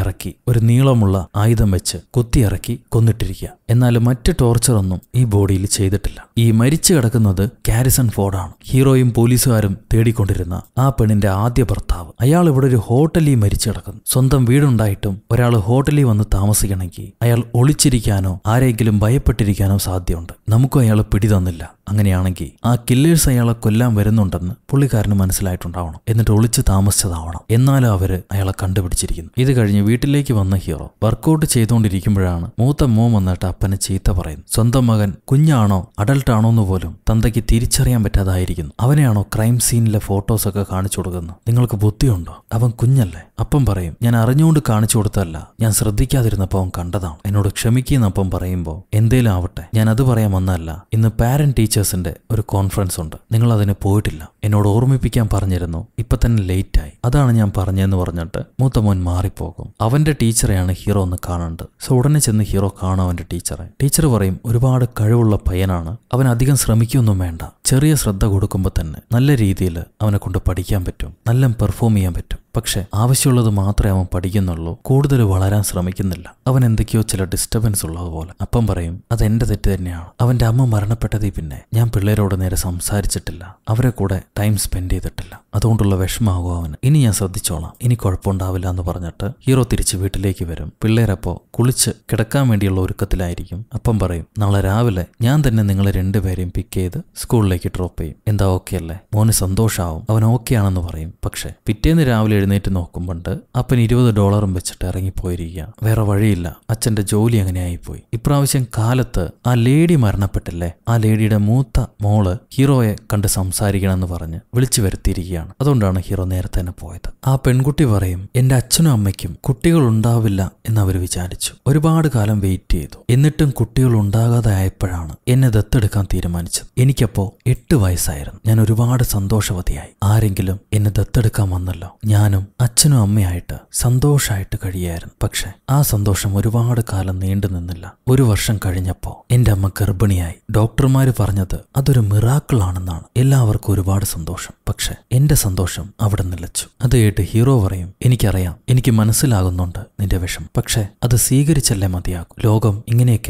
ഇറക്കി ഒരു നീളമുള്ള ആയുധം വെച്ച് ഇറക്കി കൊന്നിട്ടിരിക്കുക എന്നാൽ മറ്റ് ടോർച്ചറൊന്നും ഈ ബോഡിയിൽ ചെയ്തിട്ടില്ല ഈ മരിച്ചു കിടക്കുന്നത് കാരിസൺ ഫോർഡാണ് ഹീറോയും പോലീസുകാരും തേടിക്കൊണ്ടിരുന്ന ആ പെണ്ണിന്റെ ആദ്യ ഭർത്താവ് അയാൾ ഇവിടെ ഒരു ഹോട്ടലിൽ മരിച്ചു കിടക്കുന്നു സ്വന്തം വീടുണ്ടായിട്ടും ഒരാൾ ഹോട്ടലിൽ വന്ന് താമസിക്കണമെങ്കിൽ അയാൾ ഒളിച്ചിരിക്കാനോ ആരെങ്കിലും ഭയപ്പെട്ടിരിക്കാനോ സാധ്യമുണ്ട് നമുക്കും അയാൾ പിടി തന്നില്ല അങ്ങനെയാണെങ്കിൽ ആ കില്ലേഴ്സ് അയാളെ കൊല്ലാൻ വരുന്നുണ്ടെന്ന് പുള്ളിക്കാരന് മനസ്സിലായിട്ടുണ്ടാവണം എന്നിട്ട് ഒളിച്ച് താമസിച്ചതാവണം എന്നാലും അവര് അയാളെ കണ്ടുപിടിച്ചിരിക്കുന്നു ഇത് കഴിഞ്ഞ് വീട്ടിലേക്ക് വന്ന ഹീറോ വർക്കൗട്ട് ചെയ്തുകൊണ്ടിരിക്കുമ്പോഴാണ് മൂത്ത മോം വന്നിട്ട് അപ്പനെ ചീത്ത പറയുന്നു സ്വന്തം മകൻ കുഞ്ഞാണോ അഡൽട്ടാണോ എന്ന് പോലും തന്തയ്ക്ക് തിരിച്ചറിയാൻ പറ്റാതായിരിക്കുന്നു അവനെയാണോ ക്രൈം സീനിലെ ഫോട്ടോസൊക്കെ കാണിച്ചു കൊടുക്കുന്നത് നിങ്ങൾക്ക് ബുദ്ധിയുണ്ടോ അവൻ കുഞ്ഞല്ലേ അപ്പം പറയും ഞാൻ അറിഞ്ഞുകൊണ്ട് കാണിച്ചു കൊടുത്തതല്ല ഞാൻ ശ്രദ്ധിക്കാതിരുന്നപ്പോൾ അവൻ കണ്ടതാണ് എന്നോട് ക്ഷമിക്കുന്നപ്പം പറയുമ്പോൾ എന്തേലും ആവട്ടെ ഞാൻ അത് പറയാൻ വന്നതല്ല ഇന്ന് പാരന്റ് ടീച്ചേഴ്സിന്റെ ഒരു കോൺഫറൻസ് ഉണ്ട് നിങ്ങൾ അതിന് പോയിട്ടില്ല എന്നോട് ഓർമ്മിപ്പിക്കാൻ പറഞ്ഞിരുന്നു ഇപ്പൊ തന്നെ ലേറ്റ് ആയി അതാണ് ഞാൻ പറഞ്ഞതെന്ന് പറഞ്ഞിട്ട് മൂത്ത മോൻ മാറിപ്പോകും അവന്റെ ടീച്ചറെയാണ് ഹീറോ ഒന്ന് കാണേണ്ടത് സോ ഉടനെ ചെന്ന് ഹീറോ കാണും അവന്റെ ടീച്ചറെ ടീച്ചർ പറയും ഒരുപാട് കഴിവുള്ള പയ്യനാണ് അവൻ അധികം ശ്രമിക്കൊന്നും വേണ്ട ചെറിയ ശ്രദ്ധ കൊടുക്കുമ്പോൾ തന്നെ നല്ല രീതിയിൽ അവനെ കൊണ്ട് പഠിക്കാൻ പറ്റും നല്ല പെർഫോം ചെയ്യാൻ പറ്റും പക്ഷെ ആവശ്യമുള്ളത് മാത്രമേ അവൻ പഠിക്കുന്നുള്ളൂ കൂടുതൽ വളരാൻ ശ്രമിക്കുന്നില്ല അവൻ എന്തൊക്കെയോ ചില ഡിസ്റ്റർബൻസ് ഉള്ളതുപോലെ അപ്പം പറയും അത് എന്റെ തെറ്റ് തന്നെയാണ് അവന്റെ അമ്മ മരണപ്പെട്ടതിൽ പിന്നെ ഞാൻ പിള്ളേരോട് നേരെ സംസാരിച്ചിട്ടില്ല അവരെ കൂടെ ടൈം സ്പെൻഡ് ചെയ്തിട്ടില്ല അതുകൊണ്ടുള്ള വിഷമാകും അവന് ഇനി ഞാൻ ശ്രദ്ധിച്ചോളാം ഇനി കുഴപ്പമുണ്ടാവില്ല എന്ന് പറഞ്ഞിട്ട് ഹീറോ തിരിച്ച് വീട്ടിലേക്ക് വരും പിള്ളേരപ്പോ കുളിച്ച് കിടക്കാൻ വേണ്ടിയുള്ള ഒരുക്കത്തിലായിരിക്കും അപ്പം പറയും നാളെ രാവിലെ ഞാൻ തന്നെ നിങ്ങളെ രണ്ടുപേരെയും പിക്ക് ചെയ്ത് സ്കൂളിലേക്ക് ഹോസ്പിറ്റലിലേക്ക് ഡ്രോപ്പ് ചെയ്യും എന്താ ഓക്കെ അല്ലേ മോന് സന്തോഷമാവും അവൻ ഓക്കെ ആണെന്ന് പറയും പക്ഷെ പിറ്റേന്ന് രാവിലെ എഴുന്നേറ്റ് നോക്കുമ്പോണ്ട് അപ്പൻ ഇരുപത് ഡോളറും വെച്ചിട്ട് ഇറങ്ങിപ്പോയിരിക്കുക വേറെ വഴിയില്ല അച്ഛന്റെ ജോലി അങ്ങനെ ആയിപ്പോയി ഇപ്രാവശ്യം കാലത്ത് ആ ലേഡി മരണപ്പെട്ടില്ലേ ആ ലേഡിയുടെ മൂത്ത മോള് ഹീറോയെ കണ്ട് സംസാരിക്കണമെന്ന് പറഞ്ഞ് വിളിച്ചു വരുത്തിയിരിക്കുകയാണ് അതുകൊണ്ടാണ് ഹീറോ നേരത്തെ തന്നെ പോയത് ആ പെൺകുട്ടി പറയും എന്റെ അച്ഛനും അമ്മയ്ക്കും കുട്ടികൾ ഉണ്ടാവില്ല എന്ന് അവർ വിചാരിച്ചു ഒരുപാട് കാലം വെയിറ്റ് ചെയ്തു എന്നിട്ടും കുട്ടികൾ ഉണ്ടാകാതെ ആയപ്പോഴാണ് എന്നെ ദത്തെടുക്കാൻ തീരുമാനിച്ചത് എനിക്കപ്പോ എട്ട് വയസ്സായിരുന്നു ഞാൻ ഒരുപാട് സന്തോഷവതിയായി ആരെങ്കിലും എന്നെ ദത്തെടുക്കാൻ വന്നല്ലോ ഞാനും അച്ഛനും അമ്മയായിട്ട് സന്തോഷമായിട്ട് കഴിയായിരുന്നു പക്ഷെ ആ സന്തോഷം ഒരുപാട് കാലം നീണ്ടു നിന്നില്ല ഒരു വർഷം കഴിഞ്ഞപ്പോൾ എൻ്റെ അമ്മ ഗർഭിണിയായി ഡോക്ടർമാർ പറഞ്ഞത് അതൊരു മിറാക്കിൾ ആണെന്നാണ് എല്ലാവർക്കും ഒരുപാട് സന്തോഷം പക്ഷെ എൻ്റെ സന്തോഷം അവിടെ നിലച്ചു അത് കേട്ട് ഹീറോ പറയും എനിക്കറിയാം എനിക്ക് മനസ്സിലാകുന്നുണ്ട് നിന്റെ വിഷം പക്ഷെ അത് സ്വീകരിച്ചല്ലേ മതിയാകും ലോകം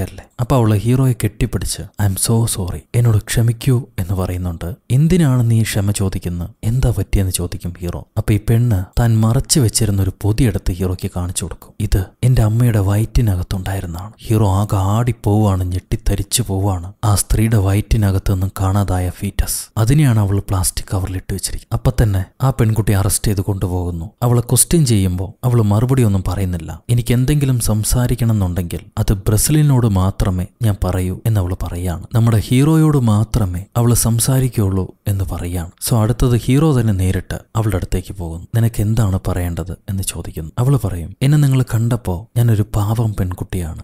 അല്ലേ അപ്പോൾ അവള് ഹീറോയെ കെട്ടിപ്പിടിച്ച് ഐ എം സോ സോറി എന്നോട് ക്ഷമിക്കൂ എന്ന് പറയുന്നുണ്ട് എന്തിനാണ് നീ ക്ഷമ ചോദിക്കുന്നത് എന്താ പറ്റിയെന്ന് ചോദിക്കും ഹീറോ അപ്പൊ ഈ പെണ്ണ് താൻ മറച്ചു വെച്ചിരുന്ന ഒരു പൊതിയെടുത്ത് ഹീറോയ്ക്ക് കാണിച്ചു കൊടുക്കും ഇത് എന്റെ അമ്മയുടെ വയറ്റിനകത്തുണ്ടായിരുന്നാണ് ഹീറോ ആകെ ആടിപ്പോവാണ് ഞെട്ടിത്തരിച്ചു പോവാണ് ആ സ്ത്രീയുടെ വയറ്റിനകത്ത് നിന്നും കാണാതായ ഫീറ്റസ് അതിനെയാണ് അവൾ പ്ലാസ്റ്റിക് കവറിലിട്ട് വെച്ചിരിക്കുന്നത് അപ്പൊ തന്നെ ആ പെൺകുട്ടി അറസ്റ്റ് ചെയ്ത് കൊണ്ടുപോകുന്നു അവളെ ക്വസ്റ്റ്യൻ ചെയ്യുമ്പോൾ അവൾ മറുപടി ഒന്നും പറയുന്നില്ല എനിക്ക് എന്തെങ്കിലും സംസാരിക്കണം എന്നുണ്ടെങ്കിൽ അത് ബ്രസീലിനോട് മാത്രമേ ഞാൻ പറയൂ എന്ന് അവൾ പറയാണ് നമ്മുടെ ഹീറോയോട് മാത്രമേ അവൾ സംസാരിക്കുകയുള്ളൂ എന്ന് പറയുകയാണ് സോ അടുത്തത് ഹീറോ തന്നെ നേരിട്ട് അവളുടെ അടുത്തേക്ക് പോകുന്നു നിനക്ക് എന്താണ് പറയേണ്ടത് എന്ന് ചോദിക്കുന്നു അവൾ പറയും എന്നെ നിങ്ങൾ കണ്ടപ്പോൾ ഞാനൊരു പാവം പെൺകുട്ടിയാണ്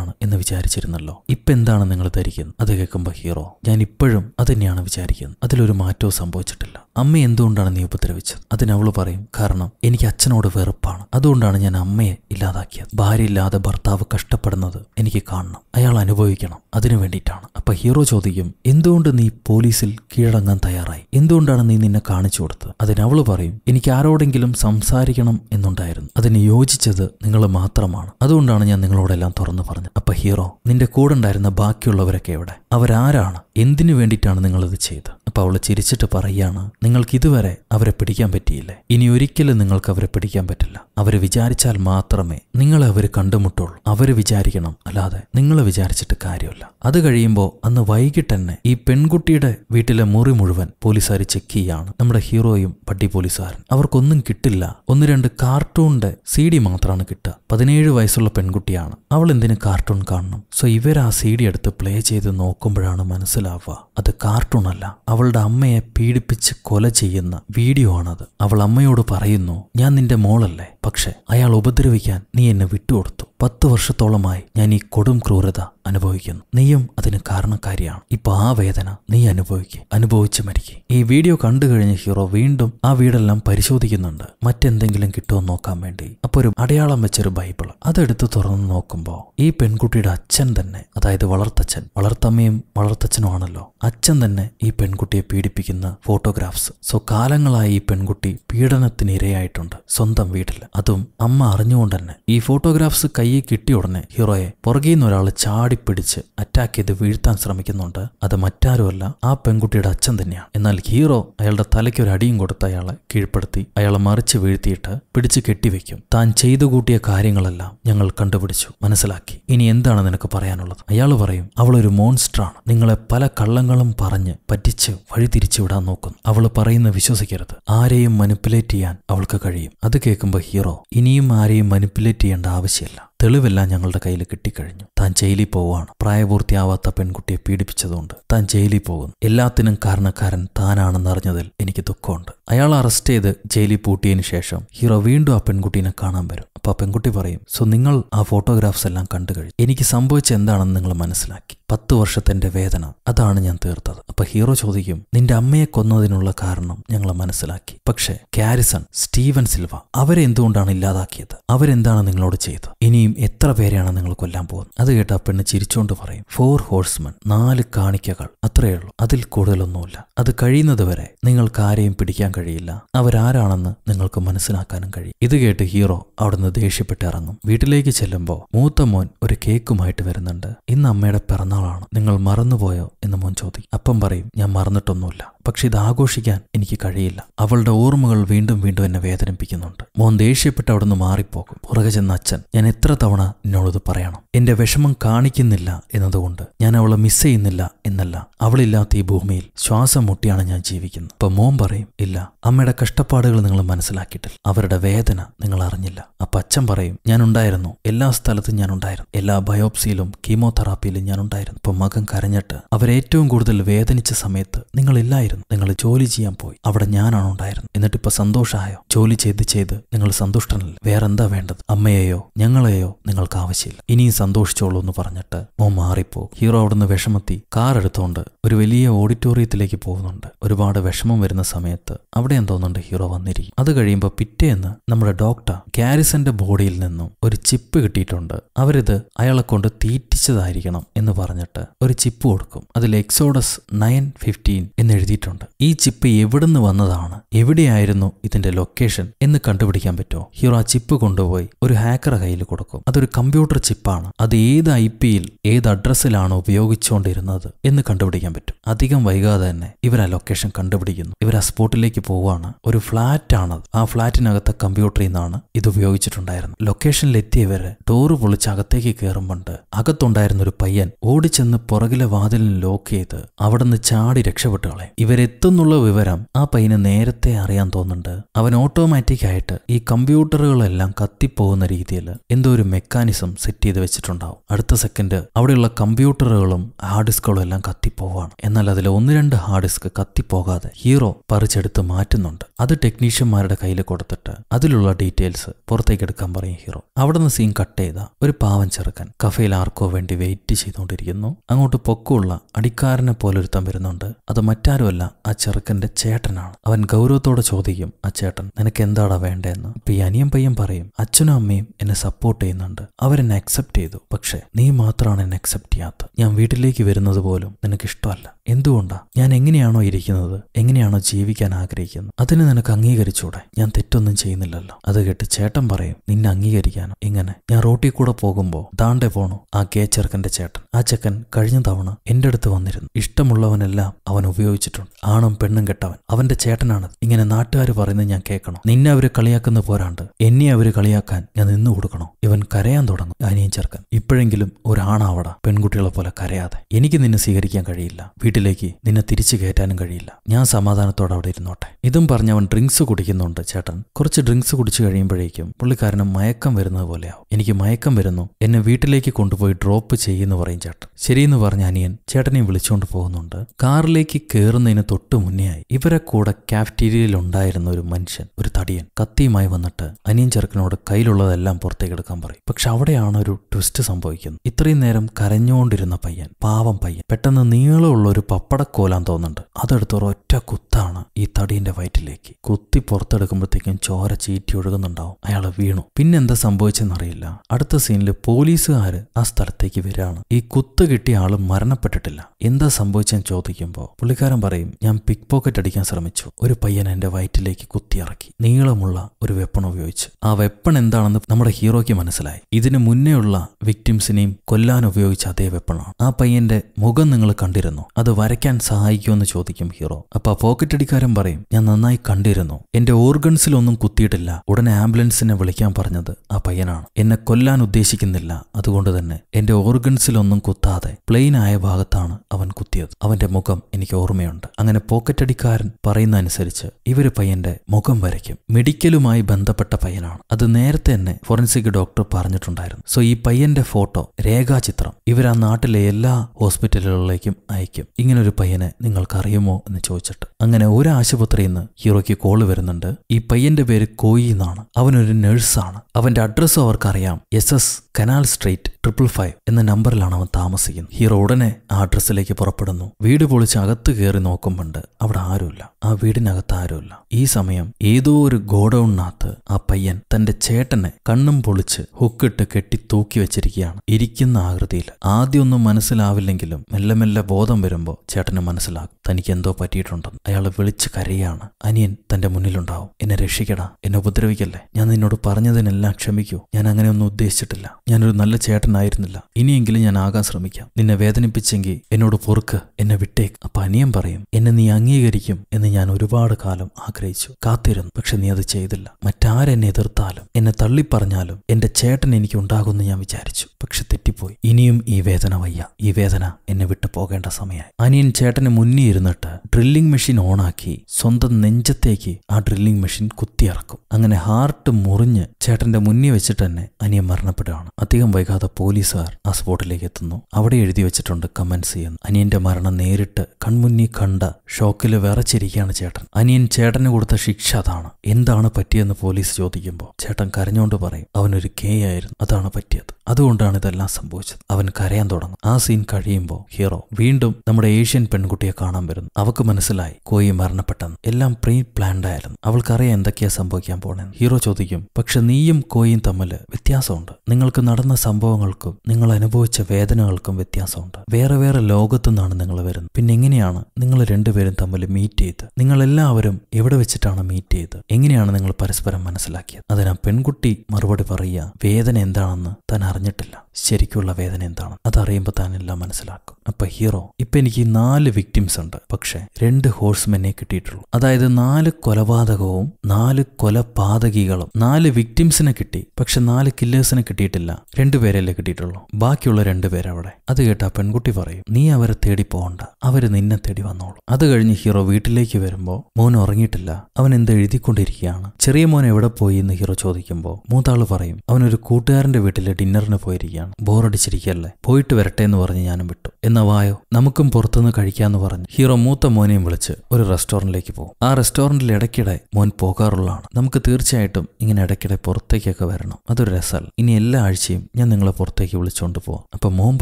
ആണ് എന്ന് വിചാരിച്ചിരുന്നല്ലോ ഇപ്പൊ എന്താണ് നിങ്ങൾ ധരിക്കുന്നത് അത് കേൾക്കുമ്പോ ഹീറോ ഞാൻ ഇപ്പോഴും അത് തന്നെയാണ് വിചാരിക്കുന്നത് അതിലൊരു മാറ്റവും സംഭവിച്ചിട്ടില്ല അമ്മ എന്തുകൊണ്ടാണ് നീ ഉപദ്രവിച്ചത് അതിന് പറയും കാരണം എനിക്ക് അച്ഛനോട് വെറുപ്പാണ് അതുകൊണ്ടാണ് ഞാൻ അമ്മയെ ഇല്ലാതാക്കിയത് ഭാര്യ ഇല്ലാതെ ഭർത്താവ് കഷ്ടപ്പെടുന്നത് എനിക്ക് കാണണം അയാൾ അനുഭവിക്കണം അതിനു വേണ്ടിയിട്ടാണ് അപ്പൊ ഹീറോ ചോദിക്കും എന്തുകൊണ്ട് നീ പോലീസിൽ കീഴടങ്ങാൻ തയ്യാറായി എന്തുകൊണ്ടാണ് നീ നിന്നെ കാണിച്ചു കൊടുത്തത് അതിന് പറയും എനിക്ക് ആരോടെങ്കിലും സംസാരിക്കണം എന്നുണ്ടായിരുന്നു അതിന് യോജിച്ചത് നിങ്ങൾ മാത്രമാണ് അതുകൊണ്ടാണ് ഞാൻ നിങ്ങളോടെല്ലാം തുറന്നു പറഞ്ഞത് അപ്പൊ ഹീറോ നിന്റെ കൂടെ ഉണ്ടായിരുന്ന ബാക്കിയുള്ളവരൊക്കെ എവിടെ അവരാരാണ് എന്തിനു വേണ്ടിയിട്ടാണ് നിങ്ങളിത് ചെയ്തത് അപ്പൊ അവൾ ചിരിച്ചിട്ട് പറയുകയാണ് നിങ്ങൾക്ക് ഇതുവരെ അവരെ പിടിക്കാൻ പറ്റിയില്ലേ ഇനി ഒരിക്കലും നിങ്ങൾക്ക് അവരെ പിടിക്കാൻ പറ്റില്ല അവർ വിചാരിച്ചാൽ മാത്രമേ നിങ്ങളെ അവർ കണ്ടുമുട്ടുള്ളൂ അവർ വിചാരിക്കണം അല്ലാതെ നിങ്ങളെ വിചാരിച്ചിട്ട് കാര്യമില്ല അത് കഴിയുമ്പോൾ അന്ന് വൈകിട്ട് തന്നെ ഈ പെൺകുട്ടി പട്ടിയുടെ വീട്ടിലെ മുറി മുഴുവൻ പോലീസുകാർ ചെക്ക് ചെയ്യാണ് നമ്മുടെ ഹീറോയും പട്ടി പോലീസുകാരൻ അവർക്കൊന്നും കിട്ടില്ല ഒന്ന് രണ്ട് കാർട്ടൂണിന്റെ സി ഡി മാത്രമാണ് കിട്ടുക പതിനേഴ് വയസ്സുള്ള പെൺകുട്ടിയാണ് അവൾ എന്തിന് കാർട്ടൂൺ കാണണം സോ ഇവർ ആ സി ഡി എടുത്ത് പ്ലേ ചെയ്ത് നോക്കുമ്പോഴാണ് മനസ്സിലാവുക അത് കാർട്ടൂൺ അല്ല അവളുടെ അമ്മയെ പീഡിപ്പിച്ച് കൊല ചെയ്യുന്ന വീഡിയോ ആണത് അവൾ അമ്മയോട് പറയുന്നു ഞാൻ നിന്റെ മോളല്ലേ പക്ഷെ അയാൾ ഉപദ്രവിക്കാൻ നീ എന്നെ വിട്ടുകൊടുത്തു പത്ത് വർഷത്തോളമായി ഞാൻ ഈ കൊടും ക്രൂരത അനുഭവിക്കുന്നു നീയും അതിന് കാരണക്കാരിയാണ് ഇപ്പൊ ആ വേദന നീ അനുഭവിക്കുക അനുഭവിച്ച് മരിക്കുക ഈ വീഡിയോ കണ്ടു കഴിഞ്ഞ ഹീറോ വീണ്ടും ആ വീടെല്ലാം പരിശോധിക്കുന്നുണ്ട് മറ്റെന്തെങ്കിലും കിട്ടുമോ നോക്കാൻ വേണ്ടി അപ്പൊ ഒരു അടയാളം വെച്ചൊരു ബൈബിൾ അതെടുത്ത് തുറന്ന് നോക്കുമ്പോൾ ഈ പെൺകുട്ടിയുടെ അച്ഛൻ തന്നെ അതായത് വളർത്തച്ഛൻ വളർത്തമ്മയും വളർത്തച്ഛനും ആണല്ലോ അച്ഛൻ തന്നെ ഈ പെൺകുട്ടിയെ പീഡിപ്പിക്കുന്ന ഫോട്ടോഗ്രാഫ്സ് സോ കാലങ്ങളായി ഈ പെൺകുട്ടി പീഡനത്തിന് ഇരയായിട്ടുണ്ട് സ്വന്തം വീട്ടിൽ അതും അമ്മ അറിഞ്ഞുകൊണ്ട് തന്നെ ഈ ഫോട്ടോഗ്രാഫ്സ് കയ്യിൽ കിട്ടിയ ഉടനെ ഹീറോയെ പുറകിൽ നിന്ന് ഒരാൾ ചാടി ചാടിപ്പിടിച്ച് അറ്റാക്ക് ചെയ്ത് വീഴ്ത്താൻ ശ്രമിക്കുന്നുണ്ട് അത് മറ്റാരുമല്ല ആ പെൺകുട്ടിയുടെ അച്ഛൻ തന്നെയാണ് എന്നാൽ ഹീറോ അയാളുടെ തലയ്ക്ക് ഒരു അടിയും കൊടുത്ത് അയാളെ കീഴ്പ്പെടുത്തി അയാളെ മറിച്ച് വീഴ്ത്തിയിട്ട് പിടിച്ച് കെട്ടിവെക്കും താൻ ചെയ്തു കൂട്ടിയ കാര്യങ്ങളെല്ലാം ഞങ്ങൾ കണ്ടുപിടിച്ചു മനസ്സിലാക്കി ഇനി എന്താണ് നിനക്ക് പറയാനുള്ളത് അയാൾ പറയും അവളൊരു മോൺസ്റ്ററാണ് നിങ്ങളെ പല കള്ളങ്ങളും പറഞ്ഞ് പറ്റിച്ച് വഴിതിരിച്ചു വിടാൻ നോക്കുന്നു അവൾ പറയുന്ന വിശ്വസിക്കരുത് ആരെയും മനിപ്പുലേറ്റ് ചെയ്യാൻ അവൾക്ക് കഴിയും അത് കേൾക്കുമ്പോൾ ഹീറോ ഇനിയും ആരെയും മനിപ്പുലേറ്റ് ചെയ്യേണ്ട ആവശ്യമില്ല തെളിവെല്ലാം ഞങ്ങളുടെ കയ്യിൽ കിട്ടിക്കഴിഞ്ഞു താൻ ജയിലിൽ പോവുകയാണ് പ്രായപൂർത്തിയാവാത്ത പെൺകുട്ടിയെ പീഡിപ്പിച്ചതുകൊണ്ട് താൻ ജയിലിൽ പോകുന്നു എല്ലാത്തിനും കാരണക്കാരൻ താനാണെന്നറിഞ്ഞതിൽ എനിക്ക് ദുഃഖമുണ്ട് അയാൾ അറസ്റ്റ് ചെയ്ത് ജയിലിൽ പൂട്ടിയതിന് ശേഷം ഹീറോ വീണ്ടും ആ പെൺകുട്ടീനെ കാണാൻ വരും അപ്പോൾ ആ പെൺകുട്ടി പറയും സോ നിങ്ങൾ ആ ഫോട്ടോഗ്രാഫ്സ് എല്ലാം കണ്ടു കഴിഞ്ഞു എനിക്ക് സംഭവിച്ച എന്താണെന്ന് നിങ്ങൾ മനസ്സിലാക്കി പത്ത് വർഷത്തിന്റെ വേദന അതാണ് ഞാൻ തീർത്തത് അപ്പോൾ ഹീറോ ചോദിക്കും നിന്റെ അമ്മയെ കൊന്നതിനുള്ള കാരണം ഞങ്ങൾ മനസ്സിലാക്കി പക്ഷേ കാരിസൺ സ്റ്റീവൻ സിൽവ അവരെ എന്തുകൊണ്ടാണ് ഇല്ലാതാക്കിയത് അവരെന്താണ് നിങ്ങളോട് ചെയ്തത് ഇനിയും എത്ര പേരെയാണ് നിങ്ങൾ കൊല്ലാൻ പോകുന്നത് അത് കേട്ട പെണ്ണ് ചിരിച്ചുകൊണ്ട് പറയും ഫോർ ഹോഴ്സ്മെൻ നാല് കാണിക്കകൾ അത്രയേ ഉള്ളൂ അതിൽ കൂടുതലൊന്നുമില്ല അത് കഴിയുന്നത് വരെ നിങ്ങൾക്ക് ആരെയും പിടിക്കാൻ കഴിയില്ല അവരാരാണെന്ന് നിങ്ങൾക്ക് മനസ്സിലാക്കാനും കഴിയും ഇത് കേട്ട് ഹീറോ അവിടുന്ന് ദേഷ്യപ്പെട്ട് ഇറങ്ങും വീട്ടിലേക്ക് ചെല്ലുമ്പോൾ മൂത്ത മോൻ ഒരു കേക്കുമായിട്ട് വരുന്നുണ്ട് ഇന്ന് അമ്മയുടെ പിറന്നാളാണ് നിങ്ങൾ മറന്നുപോയോ എന്ന് മോൻ ചോദിക്കും അപ്പം പറയും ഞാൻ മറന്നിട്ടൊന്നുമില്ല പക്ഷെ ഇത് ആഘോഷിക്കാൻ എനിക്ക് കഴിയില്ല അവളുടെ ഓർമ്മകൾ വീണ്ടും വീണ്ടും എന്നെ വേദനിപ്പിക്കുന്നുണ്ട് മോൻ ദേഷ്യപ്പെട്ട് നിന്ന് മാറിപ്പോകും പുറകെ ചെന്ന അച്ഛൻ ഞാൻ എത്ര തവണ എന്നോടത് പറയണം എൻ്റെ വിഷമം കാണിക്കുന്നില്ല എന്നതുകൊണ്ട് ഞാൻ അവളെ മിസ് ചെയ്യുന്നില്ല എന്നല്ല അവളില്ലാത്ത ഈ ഭൂമിയിൽ ശ്വാസം മുട്ടിയാണ് ഞാൻ ജീവിക്കുന്നത് അപ്പൊ മോൻ പറയും ഇല്ല അമ്മയുടെ കഷ്ടപ്പാടുകൾ നിങ്ങൾ മനസ്സിലാക്കിയിട്ടില്ല അവരുടെ വേദന നിങ്ങൾ അറിഞ്ഞില്ല അപ്പൊ അച്ഛൻ പറയും ഞാൻ ഉണ്ടായിരുന്നു എല്ലാ സ്ഥലത്തും ഞാൻ ഉണ്ടായിരുന്നു എല്ലാ ബയോപ്സിയിലും കീമോതെറാപ്പിയിലും ഞാൻ ഉണ്ടായിരുന്നു അപ്പൊ മകൻ കരഞ്ഞിട്ട് അവരേറ്റവും കൂടുതൽ വേദനിച്ച സമയത്ത് നിങ്ങളില്ലായിരുന്നു ഉണ്ടായിരുന്നു നിങ്ങൾ ജോലി ചെയ്യാൻ പോയി അവിടെ ഞാനാണ് ഉണ്ടായിരുന്നു എന്നിട്ട് സന്തോഷമായോ ജോലി ചെയ്ത് ചെയ്ത് നിങ്ങൾ സന്തുഷ്ടനല്ല വേറെന്താ വേണ്ടത് അമ്മയെയോ ഞങ്ങളെയോ നിങ്ങൾക്ക് ആവശ്യമില്ല ഇനിയും സന്തോഷിച്ചോളൂ എന്ന് പറഞ്ഞിട്ട് മോ മാറിപ്പോ ഹീറോ അവിടുന്ന് വിഷമത്തി കാർ എടുത്തുകൊണ്ട് ഒരു വലിയ ഓഡിറ്റോറിയത്തിലേക്ക് പോകുന്നുണ്ട് ഒരുപാട് വിഷമം വരുന്ന സമയത്ത് അവിടെ എന്തോന്നുണ്ട് ഹീറോ വന്നിരിക്കും അത് കഴിയുമ്പോൾ പിറ്റേന്ന് നമ്മുടെ ഡോക്ടർ കാരിസന്റെ ബോഡിയിൽ നിന്നും ഒരു ചിപ്പ് കിട്ടിയിട്ടുണ്ട് അവരിത് അയാളെ കൊണ്ട് തീറ്റിച്ചതായിരിക്കണം എന്ന് പറഞ്ഞിട്ട് ഒരു ചിപ്പ് കൊടുക്കും അതിൽ എക്സോഡസ് നയൻ ഫിഫ്റ്റീൻ എന്ന് എഴുതിയിട്ടുണ്ട് നൽകിയിട്ടുണ്ട് ഈ ചിപ്പ് എവിടുന്ന് വന്നതാണ് എവിടെയായിരുന്നു ഇതിന്റെ ലൊക്കേഷൻ എന്ന് കണ്ടുപിടിക്കാൻ പറ്റുമോ ഹീറോ ആ ചിപ്പ് കൊണ്ടുപോയി ഒരു ഹാക്കറെ കയ്യിൽ കൊടുക്കും അതൊരു കമ്പ്യൂട്ടർ ചിപ്പാണ് അത് ഏത് ഐ പിയിൽ ഏത് അഡ്രസ്സിലാണ് ഉപയോഗിച്ചുകൊണ്ടിരുന്നത് എന്ന് കണ്ടുപിടിക്കാൻ പറ്റും അധികം വൈകാതെ തന്നെ ഇവർ ആ ലൊക്കേഷൻ കണ്ടുപിടിക്കുന്നു ഇവർ ആ സ്പോട്ടിലേക്ക് പോവുകയാണ് ഒരു ഫ്ലാറ്റ് ആണ് ആ ഫ്ലാറ്റിനകത്തെ കമ്പ്യൂട്ടറിൽ നിന്നാണ് ഇത് ഉപയോഗിച്ചിട്ടുണ്ടായിരുന്നത് ലൊക്കേഷനിലെത്തിയവരെ ഡോറ് പൊളിച്ച് അകത്തേക്ക് കയറുമ്പോണ്ട് അകത്തുണ്ടായിരുന്ന ഒരു പയ്യൻ ഓടിച്ചെന്ന് പുറകിലെ വാതിലിന് ലോക്ക് ചെയ്ത് അവിടെ നിന്ന് ചാടി രക്ഷപ്പെട്ടു ഇവർ ഇവരെത്തുന്നുള്ള വിവരം ആ പയ്യന് നേരത്തെ അറിയാൻ തോന്നുന്നുണ്ട് അവൻ ഓട്ടോമാറ്റിക്കായിട്ട് ഈ കമ്പ്യൂട്ടറുകളെല്ലാം കത്തിപ്പോകുന്ന രീതിയിൽ എന്തോ ഒരു മെക്കാനിസം സെറ്റ് ചെയ്ത് വെച്ചിട്ടുണ്ടാവും അടുത്ത സെക്കൻഡ് അവിടെയുള്ള കമ്പ്യൂട്ടറുകളും ഹാർഡ് ഡിസ്കുകളും എല്ലാം കത്തിപ്പോവാണ് എന്നാൽ അതിലെ ഒന്ന് രണ്ട് ഹാർഡ് ഡിസ്ക് കത്തിപ്പോകാതെ ഹീറോ പറിച്ചെടുത്ത് മാറ്റുന്നുണ്ട് അത് ടെക്നീഷ്യന്മാരുടെ കയ്യിൽ കൊടുത്തിട്ട് അതിലുള്ള ഡീറ്റെയിൽസ് പുറത്തേക്ക് എടുക്കാൻ പറയും ഹീറോ അവിടെ നിന്ന് സീൻ കട്ട് ചെയ്ത ഒരു പാവൻ ചെറുക്കൻ കഫയിൽ ആർക്കോ വേണ്ടി വെയിറ്റ് ചെയ്തുകൊണ്ടിരിക്കുന്നു അങ്ങോട്ട് പൊക്കമുള്ള അടിക്കാരനെ പോലൊരുത്തം വരുന്നുണ്ട് അത് മറ്റാരും ഒന്നുമല്ല ആ ചെറുക്കന്റെ ചേട്ടനാണ് അവൻ ഗൗരവത്തോടെ ചോദിക്കും ആ ചേട്ടൻ നിനക്ക് എന്താടാ വേണ്ടതെന്ന് ഇപ്പം ഈ അനിയം പയ്യൻ പറയും അച്ഛനും അമ്മയും എന്നെ സപ്പോർട്ട് ചെയ്യുന്നുണ്ട് അവരെന്നെ അക്സെപ്റ്റ് ചെയ്തു പക്ഷേ നീ മാത്രമാണ് എന്നെ അക്സെപ്റ്റ് ചെയ്യാത്തത് ഞാൻ വീട്ടിലേക്ക് വരുന്നത് പോലും ഇഷ്ടമല്ല എന്തുകൊണ്ടാ ഞാൻ എങ്ങനെയാണോ ഇരിക്കുന്നത് എങ്ങനെയാണോ ജീവിക്കാൻ ആഗ്രഹിക്കുന്നത് അതിന് നിനക്ക് അംഗീകരിച്ചൂടെ ഞാൻ തെറ്റൊന്നും ചെയ്യുന്നില്ലല്ലോ അത് കേട്ട് ചേട്ടൻ പറയും നിന്നെ അംഗീകരിക്കാനോ ഇങ്ങനെ ഞാൻ റോട്ടിൽ കൂടെ പോകുമ്പോ താണ്ടെ പോണോ ആ കേ ചെറുക്കൻ്റെ ചേട്ടൻ ആ ചെക്കൻ കഴിഞ്ഞ തവണ എൻ്റെ അടുത്ത് വന്നിരുന്നു ഇഷ്ടമുള്ളവനെല്ലാം അവൻ ഉപയോഗിച്ചിട്ടുണ്ട് ആണും പെണ്ണും കെട്ടവൻ അവന്റെ ചേട്ടനാണ് ഇങ്ങനെ നാട്ടുകാർ പറയുന്നത് ഞാൻ കേൾക്കണം നിന്നെ അവര് കളിയാക്കുന്ന പോരാണ്ട് എന്നെ അവര് കളിയാക്കാൻ ഞാൻ നിന്നു കൊടുക്കണോ ഇവൻ കരയാൻ തുടങ്ങും അനിയൻ ചെറുക്കൻ ഇപ്പോഴെങ്കിലും ഒരാണാവട പെൺകുട്ടികളെ പോലെ കരയാതെ എനിക്ക് നിന്നെ സ്വീകരിക്കാൻ കഴിയില്ല വീട്ടിലേക്ക് നിന്നെ തിരിച്ചു കയറ്റാനും കഴിയില്ല ഞാൻ സമാധാനത്തോടെ അവിടെ ഇരുന്നോട്ടെ ഇതും അവൻ ഡ്രിങ്ക്സ് കുടിക്കുന്നുണ്ട് ചേട്ടൻ കുറച്ച് ഡ്രിങ്ക്സ് കുടിച്ചു കഴിയുമ്പോഴേക്കും പുള്ളിക്കാരനും മയക്കം വരുന്നത് പോലെയാവും എനിക്ക് മയക്കം വരുന്നു എന്നെ വീട്ടിലേക്ക് കൊണ്ടുപോയി ഡ്രോപ്പ് ചെയ്യുന്നു പറയും ചേട്ടൻ ശരിയെന്ന് പറഞ്ഞ അനിയൻ ചേട്ടനെ വിളിച്ചുകൊണ്ട് പോകുന്നുണ്ട് കാറിലേക്ക് കയറുന്നതിന് തൊട്ടു മുന്നെയായി ഇവരെ കൂടെ കാഫ്റ്റീരിയയിൽ ഉണ്ടായിരുന്ന ഒരു മനുഷ്യൻ ഒരു തടിയൻ കത്തിയുമായി വന്നിട്ട് അനിയൻ ചെറുക്കനോട് കയ്യിലുള്ളതെല്ലാം പുറത്തേക്ക് എടുക്കാൻ പറയും പക്ഷെ അവിടെയാണ് ഒരു ട്വിസ്റ്റ് സംഭവിക്കുന്നത് ഇത്രയും നേരം കരഞ്ഞുകൊണ്ടിരുന്ന പയ്യൻ പാവം പയ്യൻ പെട്ടെന്ന് നീളമുള്ള ഒരു പപ്പടക്കോലാൻ തോന്നുന്നുണ്ട് അതെടുത്തൊരു ഒറ്റ കുത്താണ് ഈ തടിയന്റെ വയറ്റിലേക്ക് കുത്തി പുറത്തെടുക്കുമ്പോഴത്തേക്കും ചോര ചീറ്റി ഒഴുകുന്നുണ്ടാവും അയാൾ വീണു പിന്നെന്താ സംഭവിച്ചെന്നറിയില്ല അടുത്ത സീനിൽ പോലീസുകാർ ആ സ്ഥലത്തേക്ക് വരികയാണ് ഈ കുത്തു കിട്ടിയ ആൾ മരണപ്പെട്ടിട്ടില്ല എന്താ സംഭവിച്ചെന്ന് ചോദിക്കുമ്പോൾ പുള്ളിക്കാരൻ പറയും ഞാൻ പിക് പോക്കറ്റ് അടിക്കാൻ ശ്രമിച്ചു ഒരു പയ്യൻ എൻ്റെ വയറ്റിലേക്ക് കുത്തിയിറക്കി നീളമുള്ള ഒരു വെപ്പൺ ഉപയോഗിച്ച് ആ വെപ്പൺ എന്താണെന്ന് നമ്മുടെ ഹീറോയ്ക്ക് മനസ്സിലായി ഇതിനു മുന്നേയുള്ള വിക്ടിംസിനെയും കൊല്ലാൻ ഉപയോഗിച്ച അതേ വെപ്പണാണ് ആ പയ്യന്റെ മുഖം നിങ്ങൾ കണ്ടിരുന്നു അത് വരയ്ക്കാൻ സഹായിക്കുമെന്ന് ചോദിക്കും ഹീറോ അപ്പൊ പോക്കറ്റ് അടിക്കാരൻ പറയും ഞാൻ നന്നായി കണ്ടിരുന്നു എന്റെ ഓർഗൻസിലൊന്നും കുത്തിയിട്ടില്ല ഉടനെ ആംബുലൻസിനെ വിളിക്കാൻ പറഞ്ഞത് ആ പയ്യനാണ് എന്നെ കൊല്ലാൻ ഉദ്ദേശിക്കുന്നില്ല അതുകൊണ്ട് തന്നെ എന്റെ ഓർഗൻസിലൊന്നും ഒന്നും കുത്താതെ പ്ലെയിൻ ആയ ഭാഗത്താണ് അവൻ കുത്തിയത് അവന്റെ മുഖം എനിക്ക് ഓർമ്മയുണ്ട് അങ്ങനെ പോക്കറ്റടിക്കാരൻ പറയുന്ന അനുസരിച്ച് ഇവര് പയ്യന്റെ മുഖം വരയ്ക്കും മെഡിക്കലുമായി ബന്ധപ്പെട്ട പയ്യനാണ് അത് നേരത്തെ തന്നെ ഫോറൻസിക് ഡോക്ടർ പറഞ്ഞിട്ടുണ്ടായിരുന്നു സോ ഈ പയ്യന്റെ ഫോട്ടോ രേഖാചിത്രം ഇവർ ആ നാട്ടിലെ എല്ലാ ഹോസ്പിറ്റലുകളിലേക്കും അയക്കും ഇങ്ങനെ ഒരു പയ്യനെ നിങ്ങൾക്ക് അറിയുമോ എന്ന് ചോദിച്ചിട്ട് അങ്ങനെ ഒരു ആശുപത്രിയിൽ നിന്ന് ഹീറോയ്ക്ക് കോള് വരുന്നുണ്ട് ഈ പയ്യന്റെ പേര് കോയി എന്നാണ് അവനൊരു നഴ്സാണ് അവന്റെ അഡ്രസ്സും അവർക്കറിയാം S S canal street triple five എന്ന നമ്പറിലാണ് അവൻ താമസിക്കുന്നത് ഹീറോ ഉടനെ ആ അഡ്രസ്സിലേക്ക് പുറപ്പെടുന്നു വീട് പൊളിച്ച് അകത്ത് കയറി നോക്കുമ്പോണ്ട് അവിടെ ആരുമില്ല ആ വീടിനകത്ത് ആരുമില്ല ഈ സമയം ഏതോ ഒരു ഗോഡൌണിനകത്ത് ആ പയ്യൻ തന്റെ ചേട്ടനെ കണ്ണും പൊളിച്ച് ഹുക്കിട്ട് കെട്ടി തൂക്കി വെച്ചിരിക്കുകയാണ് ഇരിക്കുന്ന ആകൃതിയിൽ ആദ്യമൊന്നും മനസ്സിലാവില്ലെങ്കിലും മെല്ലെ മെല്ലെ ബോധം വരുമ്പോൾ ചേട്ടന് മനസ്സിലാകും തനിക്ക് എന്തോ പറ്റിയിട്ടുണ്ടെന്ന് അയാൾ വിളിച്ച് കരയാണ് അനിയൻ തന്റെ മുന്നിലുണ്ടാവും എന്നെ രക്ഷിക്കടാ എന്നെ ഉപദ്രവിക്കല്ലേ ഞാൻ നിന്നോട് പറഞ്ഞതിനെല്ലാം ക്ഷമിക്കൂ ഞാൻ അങ്ങനെയൊന്നും ഉദ്ദേശിച്ചിട്ടില്ല ഞാനൊരു നല്ല ചേട്ടൻ എന്നായിരുന്നില്ല ഇനിയെങ്കിലും ഞാൻ ആകാൻ ശ്രമിക്കാം നിന്നെ വേദനിപ്പിച്ചെങ്കിൽ എന്നോട് പൊറുക്ക് എന്നെ വിട്ടേക്ക് അപ്പൊ അനിയൻ പറയും എന്നെ നീ അംഗീകരിക്കും എന്ന് ഞാൻ ഒരുപാട് കാലം ആഗ്രഹിച്ചു കാത്തിരുന്നു പക്ഷെ നീ അത് ചെയ്തില്ല മറ്റാരെന്നെ എതിർത്താലും എന്നെ തള്ളിപ്പറഞ്ഞാലും എന്റെ ചേട്ടൻ എനിക്ക് ഉണ്ടാകുമെന്ന് ഞാൻ വിചാരിച്ചു പക്ഷെ തെറ്റിപ്പോയി ഇനിയും ഈ വേദന വയ്യ ഈ വേദന എന്നെ വിട്ടു പോകേണ്ട സമയമായി അനിയൻ ചേട്ടന് മുന്നേ ഇരുന്നിട്ട് ഡ്രില്ലിംഗ് മെഷീൻ ഓണാക്കി സ്വന്തം നെഞ്ചത്തേക്ക് ആ ഡ്രില്ലിംഗ് മെഷീൻ കുത്തിയിറക്കും അങ്ങനെ ഹാർട്ട് മുറിഞ്ഞ് ചേട്ടന്റെ മുന്നിൽ വെച്ചിട്ട് തന്നെ അനിയൻ മരണപ്പെടുകയാണ് അധികം വൈകാതെ പോലീസുകാർ ആ സ്പോട്ടിലേക്ക് എത്തുന്നു അവിടെ എഴുതി വെച്ചിട്ടുണ്ട് കമൻസ് ചെയ്യുന്നു അനിയന്റെ മരണം നേരിട്ട് കൺമുന്നി കണ്ട ഷോക്കിൽ വിറച്ചിരിക്കുകയാണ് ചേട്ടൻ അനിയൻ ചേട്ടന് കൊടുത്ത ശിക്ഷ അതാണ് എന്താണ് പറ്റിയെന്ന് പോലീസ് ചോദിക്കുമ്പോൾ ചേട്ടൻ കരഞ്ഞുകൊണ്ട് പറയും അവനൊരു കെ ആയിരുന്നു അതാണ് പറ്റിയത് അതുകൊണ്ടാണ് ഇതെല്ലാം സംഭവിച്ചത് അവൻ കരയാൻ തുടങ്ങും ആ സീൻ കഴിയുമ്പോൾ ഹീറോ വീണ്ടും നമ്മുടെ ഏഷ്യൻ പെൺകുട്ടിയെ കാണാൻ വരുന്നു അവക്ക് മനസ്സിലായി കോയി മരണപ്പെട്ടെന്ന് എല്ലാം പ്രീ പ്ലാൻഡ് ആയിരുന്നു അവൾക്കറിയാം എന്തൊക്കെയാ സംഭവിക്കാൻ പോണെന്ന് ഹീറോ ചോദിക്കും പക്ഷെ നീയും കോയിയും തമ്മിൽ വ്യത്യാസമുണ്ട് നിങ്ങൾക്ക് നടന്ന സംഭവങ്ങൾ ദുഃഖങ്ങൾക്കും നിങ്ങൾ അനുഭവിച്ച വേദനകൾക്കും വ്യത്യാസമുണ്ട് വേറെ വേറെ ലോകത്തു നിന്നാണ് നിങ്ങൾ വരുന്നത് പിന്നെ എങ്ങനെയാണ് നിങ്ങൾ രണ്ടുപേരും തമ്മിൽ മീറ്റ് ചെയ്ത് എല്ലാവരും എവിടെ വെച്ചിട്ടാണ് മീറ്റ് ചെയ്ത് എങ്ങനെയാണ് നിങ്ങൾ പരസ്പരം മനസ്സിലാക്കിയത് അതിനാ പെൺകുട്ടി മറുപടി പറയുക വേദന എന്താണെന്ന് താൻ അറിഞ്ഞിട്ടില്ല ശരിക്കുള്ള വേദന എന്താണ് അതറിയുമ്പോൾ താൻ എല്ലാം മനസ്സിലാക്കും അപ്പൊ ഹീറോ ഇപ്പൊ എനിക്ക് നാല് വിക്ടിംസ് ഉണ്ട് പക്ഷെ രണ്ട് ഹോഴ്സ്മെന്നെ കിട്ടിയിട്ടുള്ളൂ അതായത് നാല് കൊലപാതകവും നാല് കൊലപാതകികളും നാല് വിക്ടിംസിനെ കിട്ടി പക്ഷെ നാല് കില്ലേഴ്സിനെ കിട്ടിയിട്ടില്ല രണ്ടുപേരെ കിട്ടിയിട്ടുള്ളൂ ബാക്കിയുള്ള രണ്ടുപേരവിടെ അത് കേട്ട് പെൺകുട്ടി പറയും നീ അവരെ തേടി പോകണ്ട അവർ നിന്നെ തേടി വന്നോളൂ അത് കഴിഞ്ഞ് ഹീറോ വീട്ടിലേക്ക് വരുമ്പോൾ മോൻ ഉറങ്ങിയിട്ടില്ല അവൻ എന്ത് എഴുതിക്കൊണ്ടിരിക്കുകയാണ് ചെറിയ മോൻ എവിടെ പോയി എന്ന് ഹീറോ ചോദിക്കുമ്പോൾ മൂത്താള് പറയും അവനൊരു കൂട്ടുകാരന്റെ വീട്ടിലെ ഡിന്നറിന് പോയിരിക്കുകയാണ് ബോറടിച്ചിരിക്കല്ലേ പോയിട്ട് വരട്ടെ എന്ന് പറഞ്ഞ് ഞാനും വിട്ടു എന്നാ വായോ നമുക്കും പുറത്തുനിന്ന് കഴിക്കാമെന്ന് പറഞ്ഞ് ഹീറോ മൂത്ത മോനെയും വിളിച്ച് ഒരു റെസ്റ്റോറൻറ്റിലേക്ക് പോകും ആ റെസ്റ്റോറൻറ്റിൽ ഇടയ്ക്കിടെ മോൻ പോകാറുള്ളതാണ് നമുക്ക് തീർച്ചയായിട്ടും ഇങ്ങനെ ഇടയ്ക്കിടെ പുറത്തേക്കൊക്കെ വരണം അതൊരു രസമല്ല ഇനി എല്ലാ ആഴ്ചയും ഞാൻ നിങ്ങളെ പുറത്തേക്ക് വിളിച്ചുകൊണ്ട് പോകും അപ്പോൾ മോൻ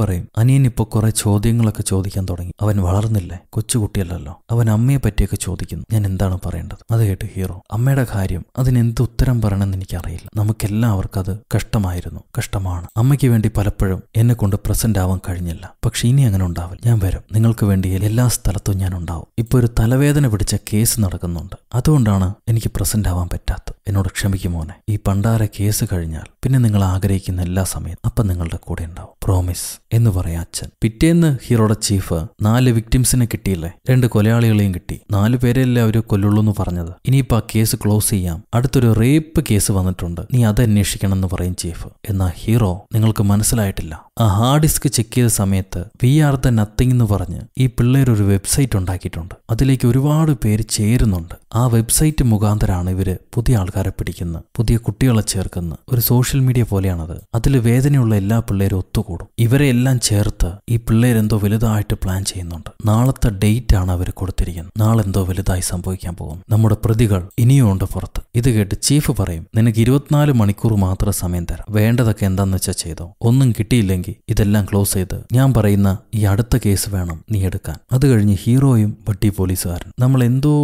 പറയും അനിയൻ ഇപ്പോൾ കുറേ ചോദ്യങ്ങളൊക്കെ ചോദിക്കാൻ തുടങ്ങി അവൻ വളർന്നില്ലേ കൊച്ചുകുട്ടിയല്ലല്ലോ അവൻ അമ്മയെ പറ്റിയൊക്കെ ചോദിക്കുന്നു ഞാൻ എന്താണ് പറയേണ്ടത് അത് കേട്ട് ഹീറോ അമ്മയുടെ കാര്യം അതിന് എന്ത് ഉത്തരം പറയണമെന്ന് എനിക്കറിയില്ല നമുക്കെല്ലാവർക്കും അത് കഷ്ടമായിരുന്നു കഷ്ടമാണ് അമ്മയ്ക്ക് വേണ്ടി പലപ്പോഴും എന്നെ കൊണ്ട് പ്രസന്റ് ആവാൻ കഴിഞ്ഞില്ല പക്ഷെ ഇനി അങ്ങനെ ഉണ്ടാവില്ല ഞാൻ വരും നിങ്ങൾക്ക് വേണ്ടി എല്ലാ സ്ഥലത്തും ഞാൻ ഉണ്ടാവും ഇപ്പോൾ ഒരു തലവേദന പിടിച്ച കേസ് നടക്കുന്നുണ്ട് അതുകൊണ്ടാണ് എനിക്ക് പ്രസന്റ് ആവാൻ പറ്റാത്തത് എന്നോട് ക്ഷമിക്കുമോനെ ഈ പണ്ടാര കേസ് കഴിഞ്ഞാൽ പിന്നെ നിങ്ങൾ ആഗ്രഹിക്കുന്ന എല്ലാ സമയത്തും അപ്പം നിങ്ങളുടെ കൂടെ ഉണ്ടാവും പ്രോമിസ് എന്ന് പറയാം അച്ഛൻ പിറ്റേന്ന് ഹീറോയുടെ ചീഫ് നാല് വിക്ടിംസിനെ കിട്ടിയില്ലേ രണ്ട് കൊലയാളികളെയും കിട്ടി നാല് പേരെല്ലാം അവർ കൊല്ലുള്ളൂ എന്ന് പറഞ്ഞത് ഇനിയിപ്പോൾ ആ കേസ് ക്ലോസ് ചെയ്യാം അടുത്തൊരു റേപ്പ് കേസ് വന്നിട്ടുണ്ട് നീ അത് അന്വേഷിക്കണം എന്ന് പറയും ചീഫ് എന്നാൽ ഹീറോ നിങ്ങൾക്ക് മനസ്സിലായിട്ടില്ല ആ ഹാർഡ് ഡിസ്ക് ചെക്ക് ചെയ്ത സമയത്ത് വി ആർ ദ നത്തിങ് എന്ന് പറഞ്ഞ് ഈ പിള്ളേർ ഒരു വെബ്സൈറ്റ് ഉണ്ടാക്കിയിട്ടുണ്ട് അതിലേക്ക് ഒരുപാട് പേര് ചേരുന്നുണ്ട് ആ വെബ്സൈറ്റ് മുഖാന്തരമാണ് ഇവർ പുതിയ ആൾക്കാരെ പിടിക്കുന്ന പുതിയ കുട്ടികളെ ചേർക്കുന്ന ഒരു സോഷ്യൽ മീഡിയ പോലെയാണത് അതിൽ വേദനയുള്ള എല്ലാ പിള്ളേരും ഒത്തുകൂടും ഇവരെ എല്ലാം ചേർത്ത് ഈ പിള്ളേരെന്തോ വലുതായിട്ട് പ്ലാൻ ചെയ്യുന്നുണ്ട് നാളത്തെ ഡേറ്റ് ആണ് അവർ കൊടുത്തിരിക്കുന്നത് നാളെന്തോ വലുതായി സംഭവിക്കാൻ പോകും നമ്മുടെ പ്രതികൾ ഇനിയും ഉണ്ട് പുറത്ത് ഇത് കേട്ട് ചീഫ് പറയും നിനക്ക് ഇരുപത്തിനാല് മണിക്കൂർ മാത്രം സമയം തരാം വേണ്ടതൊക്കെ എന്താണെന്ന് വെച്ചാൽ ചെയ്തോ ഒന്നും കിട്ടിയില്ലെങ്കിൽ ഇതെല്ലാം ക്ലോസ് ചെയ്ത് ഞാൻ പറയുന്ന ഈ അടുത്ത കേസ് വേണം നീ എടുക്കാൻ അത് കഴിഞ്ഞ് ഹീറോയും വട്ടി പോലീസുകാരൻ നമ്മൾ എന്തോ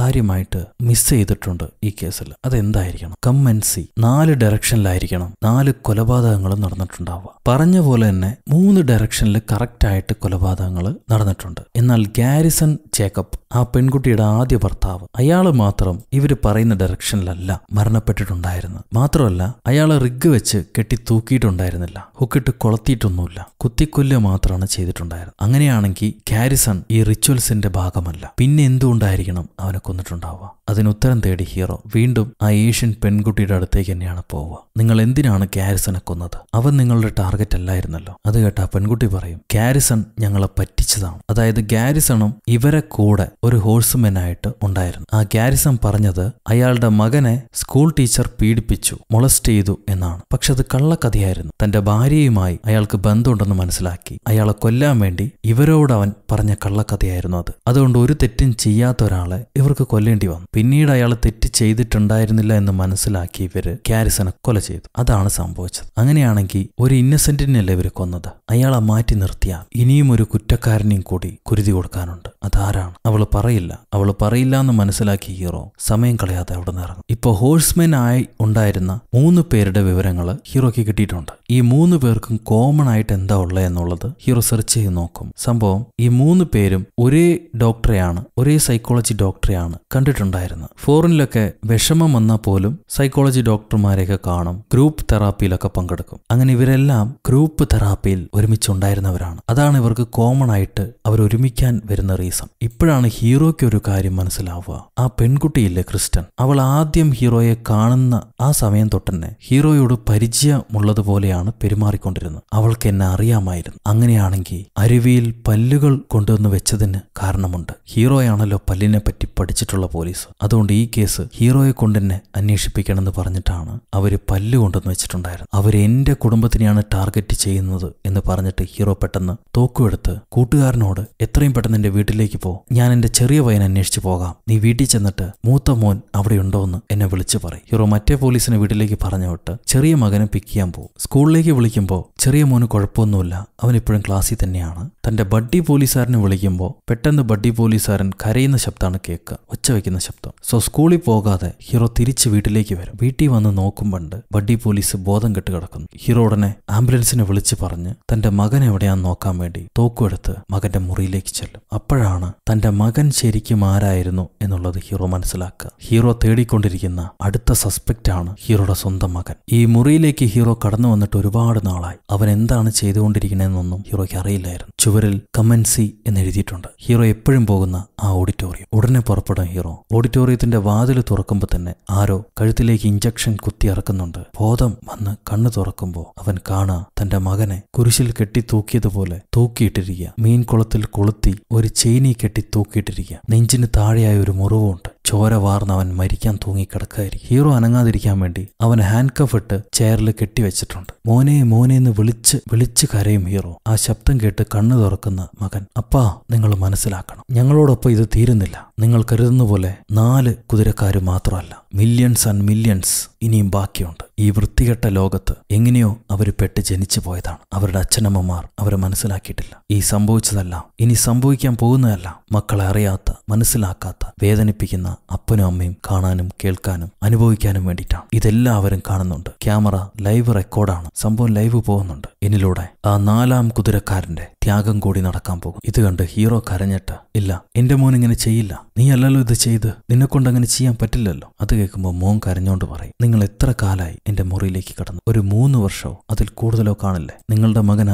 കാര്യമായിട്ട് മിസ് ചെയ്തിട്ടുണ്ട് ഈ കേസിൽ അത് കഥ എന്തായിരിക്കണം കമ്മൻസി നാല് ഡയറക്ഷനിലായിരിക്കണം നാല് കൊലപാതകങ്ങളും നടന്നിട്ടുണ്ടാവുക പറഞ്ഞ പോലെ തന്നെ മൂന്ന് ഡയറക്ഷനിൽ കറക്റ്റായിട്ട് കൊലപാതകങ്ങൾ നടന്നിട്ടുണ്ട് എന്നാൽ ഗാരിസൺ ചേക്കപ്പ് ആ പെൺകുട്ടിയുടെ ആദ്യ ഭർത്താവ് അയാൾ മാത്രം ഇവർ പറയുന്ന ഡയറക്ഷനിലല്ല മരണപ്പെട്ടിട്ടുണ്ടായിരുന്നു മാത്രമല്ല അയാൾ റിഗ് വെച്ച് കെട്ടി തൂക്കിയിട്ടുണ്ടായിരുന്നില്ല ഹുക്കിട്ട് കൊളത്തിയിട്ടൊന്നുമില്ല കുത്തിക്കൊല്ലുക മാത്രമാണ് ചെയ്തിട്ടുണ്ടായിരുന്നത് അങ്ങനെയാണെങ്കിൽ ഗാരിസൺ ഈ റിച്വൽസിന്റെ ഭാഗമല്ല പിന്നെ എന്തുകൊണ്ടായിരിക്കണം അവനെ കൊന്നിട്ടുണ്ടാവുക അതിനുത്തരം തേടി ഹീറോ വീണ്ടും ആ ഏഷ്യൻ പെൺകുട്ടിയുടെ അടുത്തേക്ക് തന്നെയാണ് പോവുക നിങ്ങൾ എന്തിനാണ് കാരിസനെ കൊന്നത് അവൻ നിങ്ങളുടെ ടാർഗറ്റ് അല്ലായിരുന്നല്ലോ അത് കേട്ട് പെൺകുട്ടി പറയും കാരിസൺ ഞങ്ങളെ പറ്റിച്ചതാണ് അതായത് ഗാരിസണും ഇവരെ കൂടെ ഒരു ഹോഴ്സ്മെനായിട്ട് ഉണ്ടായിരുന്നു ആ ഗാരിസൺ പറഞ്ഞത് അയാളുടെ മകനെ സ്കൂൾ ടീച്ചർ പീഡിപ്പിച്ചു മൊളസ്റ്റ് ചെയ്തു എന്നാണ് പക്ഷെ അത് കള്ളക്കഥയായിരുന്നു തന്റെ ഭാര്യയുമായി അയാൾക്ക് ബന്ധമുണ്ടെന്ന് മനസ്സിലാക്കി അയാളെ കൊല്ലാൻ വേണ്ടി ഇവരോട് അവൻ പറഞ്ഞ കള്ളക്കഥയായിരുന്നു അത് അതുകൊണ്ട് ഒരു തെറ്റും ചെയ്യാത്ത ഒരാളെ ഇവർക്ക് കൊല്ലേണ്ടി വന്നു പിന്നീട് അയാൾ തെറ്റ് ചെയ്തിട്ടുണ്ടായിരുന്നു ഉണ്ടായിരുന്നില്ല എന്ന് മനസ്സിലാക്കി ഇവർ കാരിസനെ കൊല ചെയ്തു അതാണ് സംഭവിച്ചത് അങ്ങനെയാണെങ്കിൽ ഒരു ഇന്നസെന്റിനല്ലേ ഇവർ കൊന്നത് അയാളെ മാറ്റി നിർത്തിയാൽ ഇനിയും ഒരു കുറ്റക്കാരനെയും കൂടി കുരുതി കൊടുക്കാനുണ്ട് അതാരാണ് അവൾ പറയില്ല അവൾ പറയില്ല എന്ന് മനസ്സിലാക്കി ഹീറോ സമയം കളയാതെ അവിടെ നിന്ന് ഇറങ്ങും ഇപ്പോൾ ഹോഴ്സ്മാൻ ആയി ഉണ്ടായിരുന്ന മൂന്ന് പേരുടെ വിവരങ്ങൾ ഹീറോയ്ക്ക് കിട്ടിയിട്ടുണ്ട് ഈ മൂന്ന് പേർക്കും കോമൺ ആയിട്ട് എന്താ ഉള്ളത് എന്നുള്ളത് ഹീറോ സെർച്ച് ചെയ്ത് നോക്കും സംഭവം ഈ മൂന്ന് പേരും ഒരേ ഡോക്ടറെയാണ് ഒരേ സൈക്കോളജി ഡോക്ടറെയാണ് കണ്ടിട്ടുണ്ടായിരുന്നത് ഫോറിനിലൊക്കെ വിഷമം വന്നാൽ പോലും സൈക്കോളജി ഡോക്ടർമാരെയൊക്കെ കാണും ഗ്രൂപ്പ് തെറാപ്പിയിലൊക്കെ പങ്കെടുക്കും അങ്ങനെ ഇവരെല്ലാം ഗ്രൂപ്പ് തെറാപ്പിയിൽ ഒരുമിച്ചുണ്ടായിരുന്നവരാണ് അതാണ് ഇവർക്ക് കോമൺ ആയിട്ട് അവർ ഒരുമിക്കാൻ വരുന്ന റീസൺ ഇപ്പോഴാണ് ഹീറോയ്ക്ക് ഒരു കാര്യം മനസ്സിലാവുക ആ പെൺകുട്ടിയില്ലേ ക്രിസ്റ്റൻ അവൾ ആദ്യം ഹീറോയെ കാണുന്ന ആ സമയം തൊട്ടന്നെ ഹീറോയോട് പരിചയമുള്ളതുപോലെയാണ് പെരുമാറിക്കൊണ്ടിരുന്നത് അവൾക്ക് എന്നെ അറിയാമായിരുന്നു അങ്ങനെയാണെങ്കിൽ അരുവിയിൽ പല്ലുകൾ കൊണ്ടുവന്ന് വെച്ചതിന് കാരണമുണ്ട് ഹീറോയാണല്ലോ പല്ലിനെ പറ്റി പഠിച്ചിട്ടുള്ള പോലീസ് അതുകൊണ്ട് ഈ കേസ് ഹീറോയെ കൊണ്ട് എന്നെ അന്വേഷിപ്പിക്കണമെന്ന് പറഞ്ഞിട്ടാണ് അവർ പല്ല് കൊണ്ടുവന്ന് അവർ എൻ്റെ കുടുംബത്തിനെയാണ് ടാർഗറ്റ് ചെയ്യുന്നത് എന്ന് പറഞ്ഞിട്ട് ഹീറോ പെട്ടെന്ന് തോക്കുമെടുത്ത് കൂട്ടുകാരനോട് എത്രയും പെട്ടെന്ന് എൻ്റെ വീട്ടിലേക്ക് പോ ഞാൻ എൻ്റെ ചെറിയ വയൻ അന്വേഷിച്ച് പോകാം നീ വീട്ടിൽ ചെന്നിട്ട് മൂത്ത മോൻ അവിടെ എന്ന് എന്നെ വിളിച്ചു പറയും ഹീറോ മറ്റേ പോലീസിനെ വീട്ടിലേക്ക് പറഞ്ഞു വിട്ട് ചെറിയ മകനെ പിക്ക് ചെയ്യാൻ പോകും സ്കൂളിലേക്ക് വിളിക്കുമ്പോൾ ചെറിയ മോന് കുഴപ്പമൊന്നുമില്ല അവൻ ഇപ്പോഴും ക്ലാസ്സിൽ തന്നെയാണ് തൻ്റെ ബഡ്ഡി പോലീസുകാരനെ വിളിക്കുമ്പോൾ പെട്ടെന്ന് ബഡ്ഡി പോലീസുകാരൻ കരയുന്ന ശബ്ദമാണ് കേൾക്കുക ഒച്ച വയ്ക്കുന്ന ശബ്ദം സോ സ്കൂളിൽ പോകാതെ ഹീറോ തിരിച്ച് വീട്ടിലേക്ക് വരും വീട്ടിൽ വന്ന് നോക്കുമ്പണ്ട് ബഡ്ഡി പോലീസ് ബോധം കെട്ട് കിടക്കുന്നു ഹീറോ ഉടനെ ആംബുലൻസിനെ വിളിച്ച് പറഞ്ഞ് തന്റെ മകൻ എവിടെയാന്ന് നോക്കാൻ വേണ്ടി തോക്കുമെടുത്ത് മകന്റെ മുറിയിലേക്ക് ചെല്ലും അപ്പോഴാണ് തന്റെ മകൻ ശരിക്കും ആരായിരുന്നു എന്നുള്ളത് ഹീറോ മനസ്സിലാക്കുക ഹീറോ തേടിക്കൊണ്ടിരിക്കുന്ന അടുത്ത സസ്പെക്റ്റ് ആണ് ഹീറോയുടെ സ്വന്തം മകൻ ഈ മുറിയിലേക്ക് ഹീറോ കടന്നു വന്നിട്ട് ഒരുപാട് നാളായി അവൻ എന്താണ് ചെയ്തുകൊണ്ടിരിക്കണമെന്നൊന്നും ഹീറോയ്ക്ക് അറിയില്ലായിരുന്നു ചുവരിൽ കമൻസി എന്ന് എഴുതിയിട്ടുണ്ട് ഹീറോ എപ്പോഴും പോകുന്ന ആ ഓഡിറ്റോറിയം ഉടനെ പുറപ്പെടും ഹീറോ ഓഡിറ്റോറിയത്തിന്റെ വാതിൽ തുറക്കുമ്പോൾ തന്നെ ആരോ കഴുത്തിലേക്ക് ഇഞ്ചക്ഷൻ ഇറക്കുന്നുണ്ട് ബോധം വന്ന് കണ്ണു തുറക്കുമ്പോൾ അവൻ കാണാ തന്റെ മകനെ കുരിശിൽ കെട്ടി തൂക്കിയതുപോലെ തൂക്കിയിട്ടിരിക്കുക മീൻകുളത്തിൽ കൊളുത്തി ഒരു ചെയിനി കെട്ടി തൂക്കിയിട്ടിരിക്കുക നെഞ്ചിന് താഴെയായ ഒരു മുറിവുണ്ട് ചോര വാർന്ന് അവൻ മരിക്കാൻ തൂങ്ങിക്കിടക്കുകയായിരിക്കും ഹീറോ അനങ്ങാതിരിക്കാൻ വേണ്ടി അവൻ ഹാൻഡ് കഫ് ഇട്ട് ചെയറിൽ കെട്ടിവെച്ചിട്ടുണ്ട് മോനെ മോനെ എന്ന് വിളിച്ച് വിളിച്ച് കരയും ഹീറോ ആ ശബ്ദം കേട്ട് കണ്ണു തുറക്കുന്ന മകൻ അപ്പാ നിങ്ങൾ മനസ്സിലാക്കണം ഞങ്ങളോടൊപ്പം ഇത് തീരുന്നില്ല നിങ്ങൾ കരുതുന്ന പോലെ നാല് കുതിരക്കാർ മാത്രമല്ല മില്യൺസ് ആൻഡ് മില്യൺസ് ഇനിയും ബാക്കിയുണ്ട് ഈ വൃത്തികെട്ട ലോകത്ത് എങ്ങനെയോ അവർ പെട്ട് ജനിച്ചു പോയതാണ് അവരുടെ അച്ഛനമ്മമാർ അവരെ മനസ്സിലാക്കിയിട്ടില്ല ഈ സംഭവിച്ചതെല്ലാം ഇനി സംഭവിക്കാൻ പോകുന്നതല്ല മക്കളെ അറിയാത്ത മനസ്സിലാക്കാത്ത വേദനിപ്പിക്കുന്ന അപ്പനും അമ്മയും കാണാനും കേൾക്കാനും അനുഭവിക്കാനും വേണ്ടിയിട്ടാണ് ഇതെല്ലാവരും കാണുന്നുണ്ട് ക്യാമറ ലൈവ് റെക്കോർഡാണ് സംഭവം ലൈവ് പോകുന്നുണ്ട് ഇതിലൂടെ ആ നാലാം കുതിരക്കാരന്റെ ത്യാഗം കൂടി നടക്കാൻ പോകും ഇത് കണ്ട് ഹീറോ കരഞ്ഞിട്ട് ഇല്ല എന്റെ മോൻ ഇങ്ങനെ ചെയ്യില്ല നീയല്ലല്ലോ ഇത് ചെയ്ത് നിന്നെക്കൊണ്ട് അങ്ങനെ ചെയ്യാൻ പറ്റില്ലല്ലോ അത് കേൾക്കുമ്പോൾ മോൻ കരഞ്ഞോണ്ട് പറയും നിങ്ങൾ എത്ര കാലായി എൻ്റെ മുറിയിലേക്ക് കടന്നു ഒരു മൂന്ന് വർഷമോ അതിൽ കൂടുതലോ കാണില്ലേ നിങ്ങളുടെ മകൻ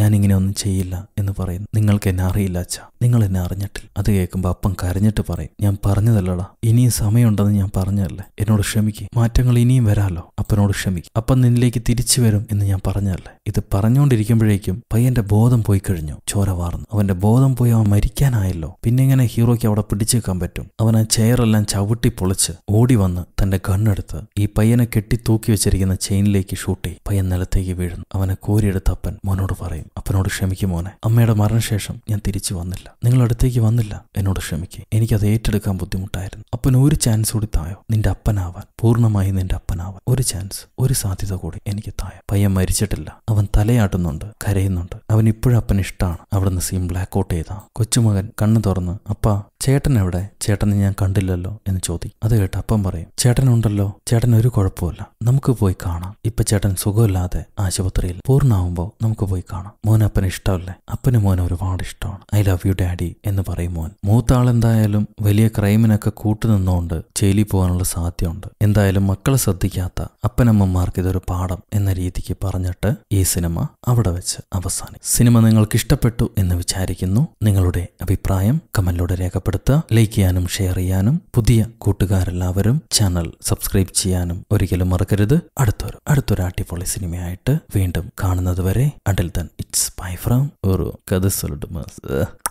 ഞാൻ ഇങ്ങനെ ഒന്നും ചെയ്യില്ല എന്ന് പറയുന്നു നിങ്ങൾക്ക് എന്നെ അറിയില്ല അച്ഛ നിങ്ങൾ എന്നെ അറിഞ്ഞിട്ടില്ല അത് കേൾക്കുമ്പോൾ അപ്പം കരഞ്ഞിട്ട് പറയും ഞാൻ പറഞ്ഞതല്ലടാ ഇനിയും സമയമുണ്ടെന്ന് ഞാൻ പറഞ്ഞതല്ലേ എന്നോട് ക്ഷമിക്കും മാറ്റങ്ങൾ ഇനിയും വരാമല്ലോ അപ്പനോട് ക്ഷമിക്കും അപ്പം നിന്നിലേക്ക് തിരിച്ചു വരും എന്ന് ഞാൻ പറഞ്ഞതല്ലേ ഇത് പറഞ്ഞുകൊണ്ടിരിക്കുമ്പോഴേക്കും പയ്യന്റെ ബോധം പോയി കഴിഞ്ഞു ചോര വാർന്നു അവന്റെ ബോധം പോയി അവൻ മരിക്കാനായല്ലോ പിന്നെ ഇങ്ങനെ ഹീറോയ്ക്ക് അവിടെ പിടിച്ചേക്കാൻ പറ്റും അവൻ ആ ചെയറെല്ലാം ചവിട്ടി പൊളിച്ച് ഓടി വന്ന് തന്റെ കണ്ണെടുത്ത് ഈ പയ്യനെ കെട്ടി തൂക്കി വെച്ചിരിക്കുന്ന ചെയിനിലേക്ക് ഷൂട്ട് ചെയ്യും പയ്യൻ നിലത്തേക്ക് വീഴുന്നു അവനെ കോരിയെടുത്ത് അപ്പൻ മോനോട് പറയും അപ്പനോട് ക്ഷമിക്കും മോനെ അമ്മയുടെ മരണശേഷം ഞാൻ തിരിച്ചു വന്നില്ല നിങ്ങൾ അടുത്തേക്ക് വന്നില്ല എന്നോട് ക്ഷമിക്കും എനിക്കത് ഏറ്റെടുക്കാൻ ബുദ്ധിമുട്ടായിരുന്നു അപ്പൻ ഒരു ചാൻസ് കൂടി തായോ നിന്റെ അപ്പനാവാൻ പൂർണ്ണമായി നിന്റെ അപ്പനാവാൻ ഒരു ചാൻസ് ഒരു സാധ്യത കൂടി എനിക്ക് തായോ പയ്യൻ മരിച്ചിട്ടില്ല അവൻ തലയാട്ടുന്നുണ്ട് കരയുന്നുണ്ട് അവൻ ഇപ്പോഴും അപ്പൻ ഇഷ്ടമാണ് അവിടുന്ന് സീം ബ്ലാക്ക് ഔട്ട് ചെയ്ത കൊച്ചുമകൻ കണ്ണു തുറന്ന് അപ്പ ചെയർ ചേട്ടൻ എവിടെ ചേട്ടനെ ഞാൻ കണ്ടില്ലല്ലോ എന്ന് ചോദി അത് കേട്ട് അപ്പം പറയും ചേട്ടനുണ്ടല്ലോ ചേട്ടൻ ഒരു കുഴപ്പമില്ല നമുക്ക് പോയി കാണാം ഇപ്പൊ ചേട്ടൻ സുഖമില്ലാതെ ആശുപത്രിയിൽ പൂർണ്ണമാകുമ്പോൾ നമുക്ക് പോയി കാണാം മോൻ അപ്പന് ഇഷ്ടമല്ലേ അപ്പന് മോൻ ഒരുപാട് ഇഷ്ടമാണ് ഐ ലവ് യു ഡാഡി എന്ന് പറയും മോൻ മൂത്ത ആളെന്തായാലും വലിയ ക്രൈമിനൊക്കെ കൂട്ടുനിന്നുകൊണ്ട് ജയിലിൽ പോകാനുള്ള സാധ്യതയുണ്ട് എന്തായാലും മക്കളെ ശ്രദ്ധിക്കാത്ത അപ്പനമ്മമാർക്ക് ഇതൊരു പാഠം എന്ന രീതിക്ക് പറഞ്ഞിട്ട് ഈ സിനിമ അവിടെ വെച്ച് അവസാനി സിനിമ നിങ്ങൾക്ക് ഇഷ്ടപ്പെട്ടു എന്ന് വിചാരിക്കുന്നു നിങ്ങളുടെ അഭിപ്രായം കമന്റിലൂടെ രേഖപ്പെടുത്തും അടുത്ത ലൈക്ക് ചെയ്യാനും ഷെയർ ചെയ്യാനും പുതിയ കൂട്ടുകാരെല്ലാവരും ചാനൽ സബ്സ്ക്രൈബ് ചെയ്യാനും ഒരിക്കലും മറക്കരുത് അടുത്തൊരു അടുത്തൊരു അടിപൊളി സിനിമയായിട്ട് വീണ്ടും കാണുന്നത് വരെ അടൽ തൻ ഇറ്റ്സ് ബൈ ഫ്രം ഒരു കഥ സൊല്ലുമസ്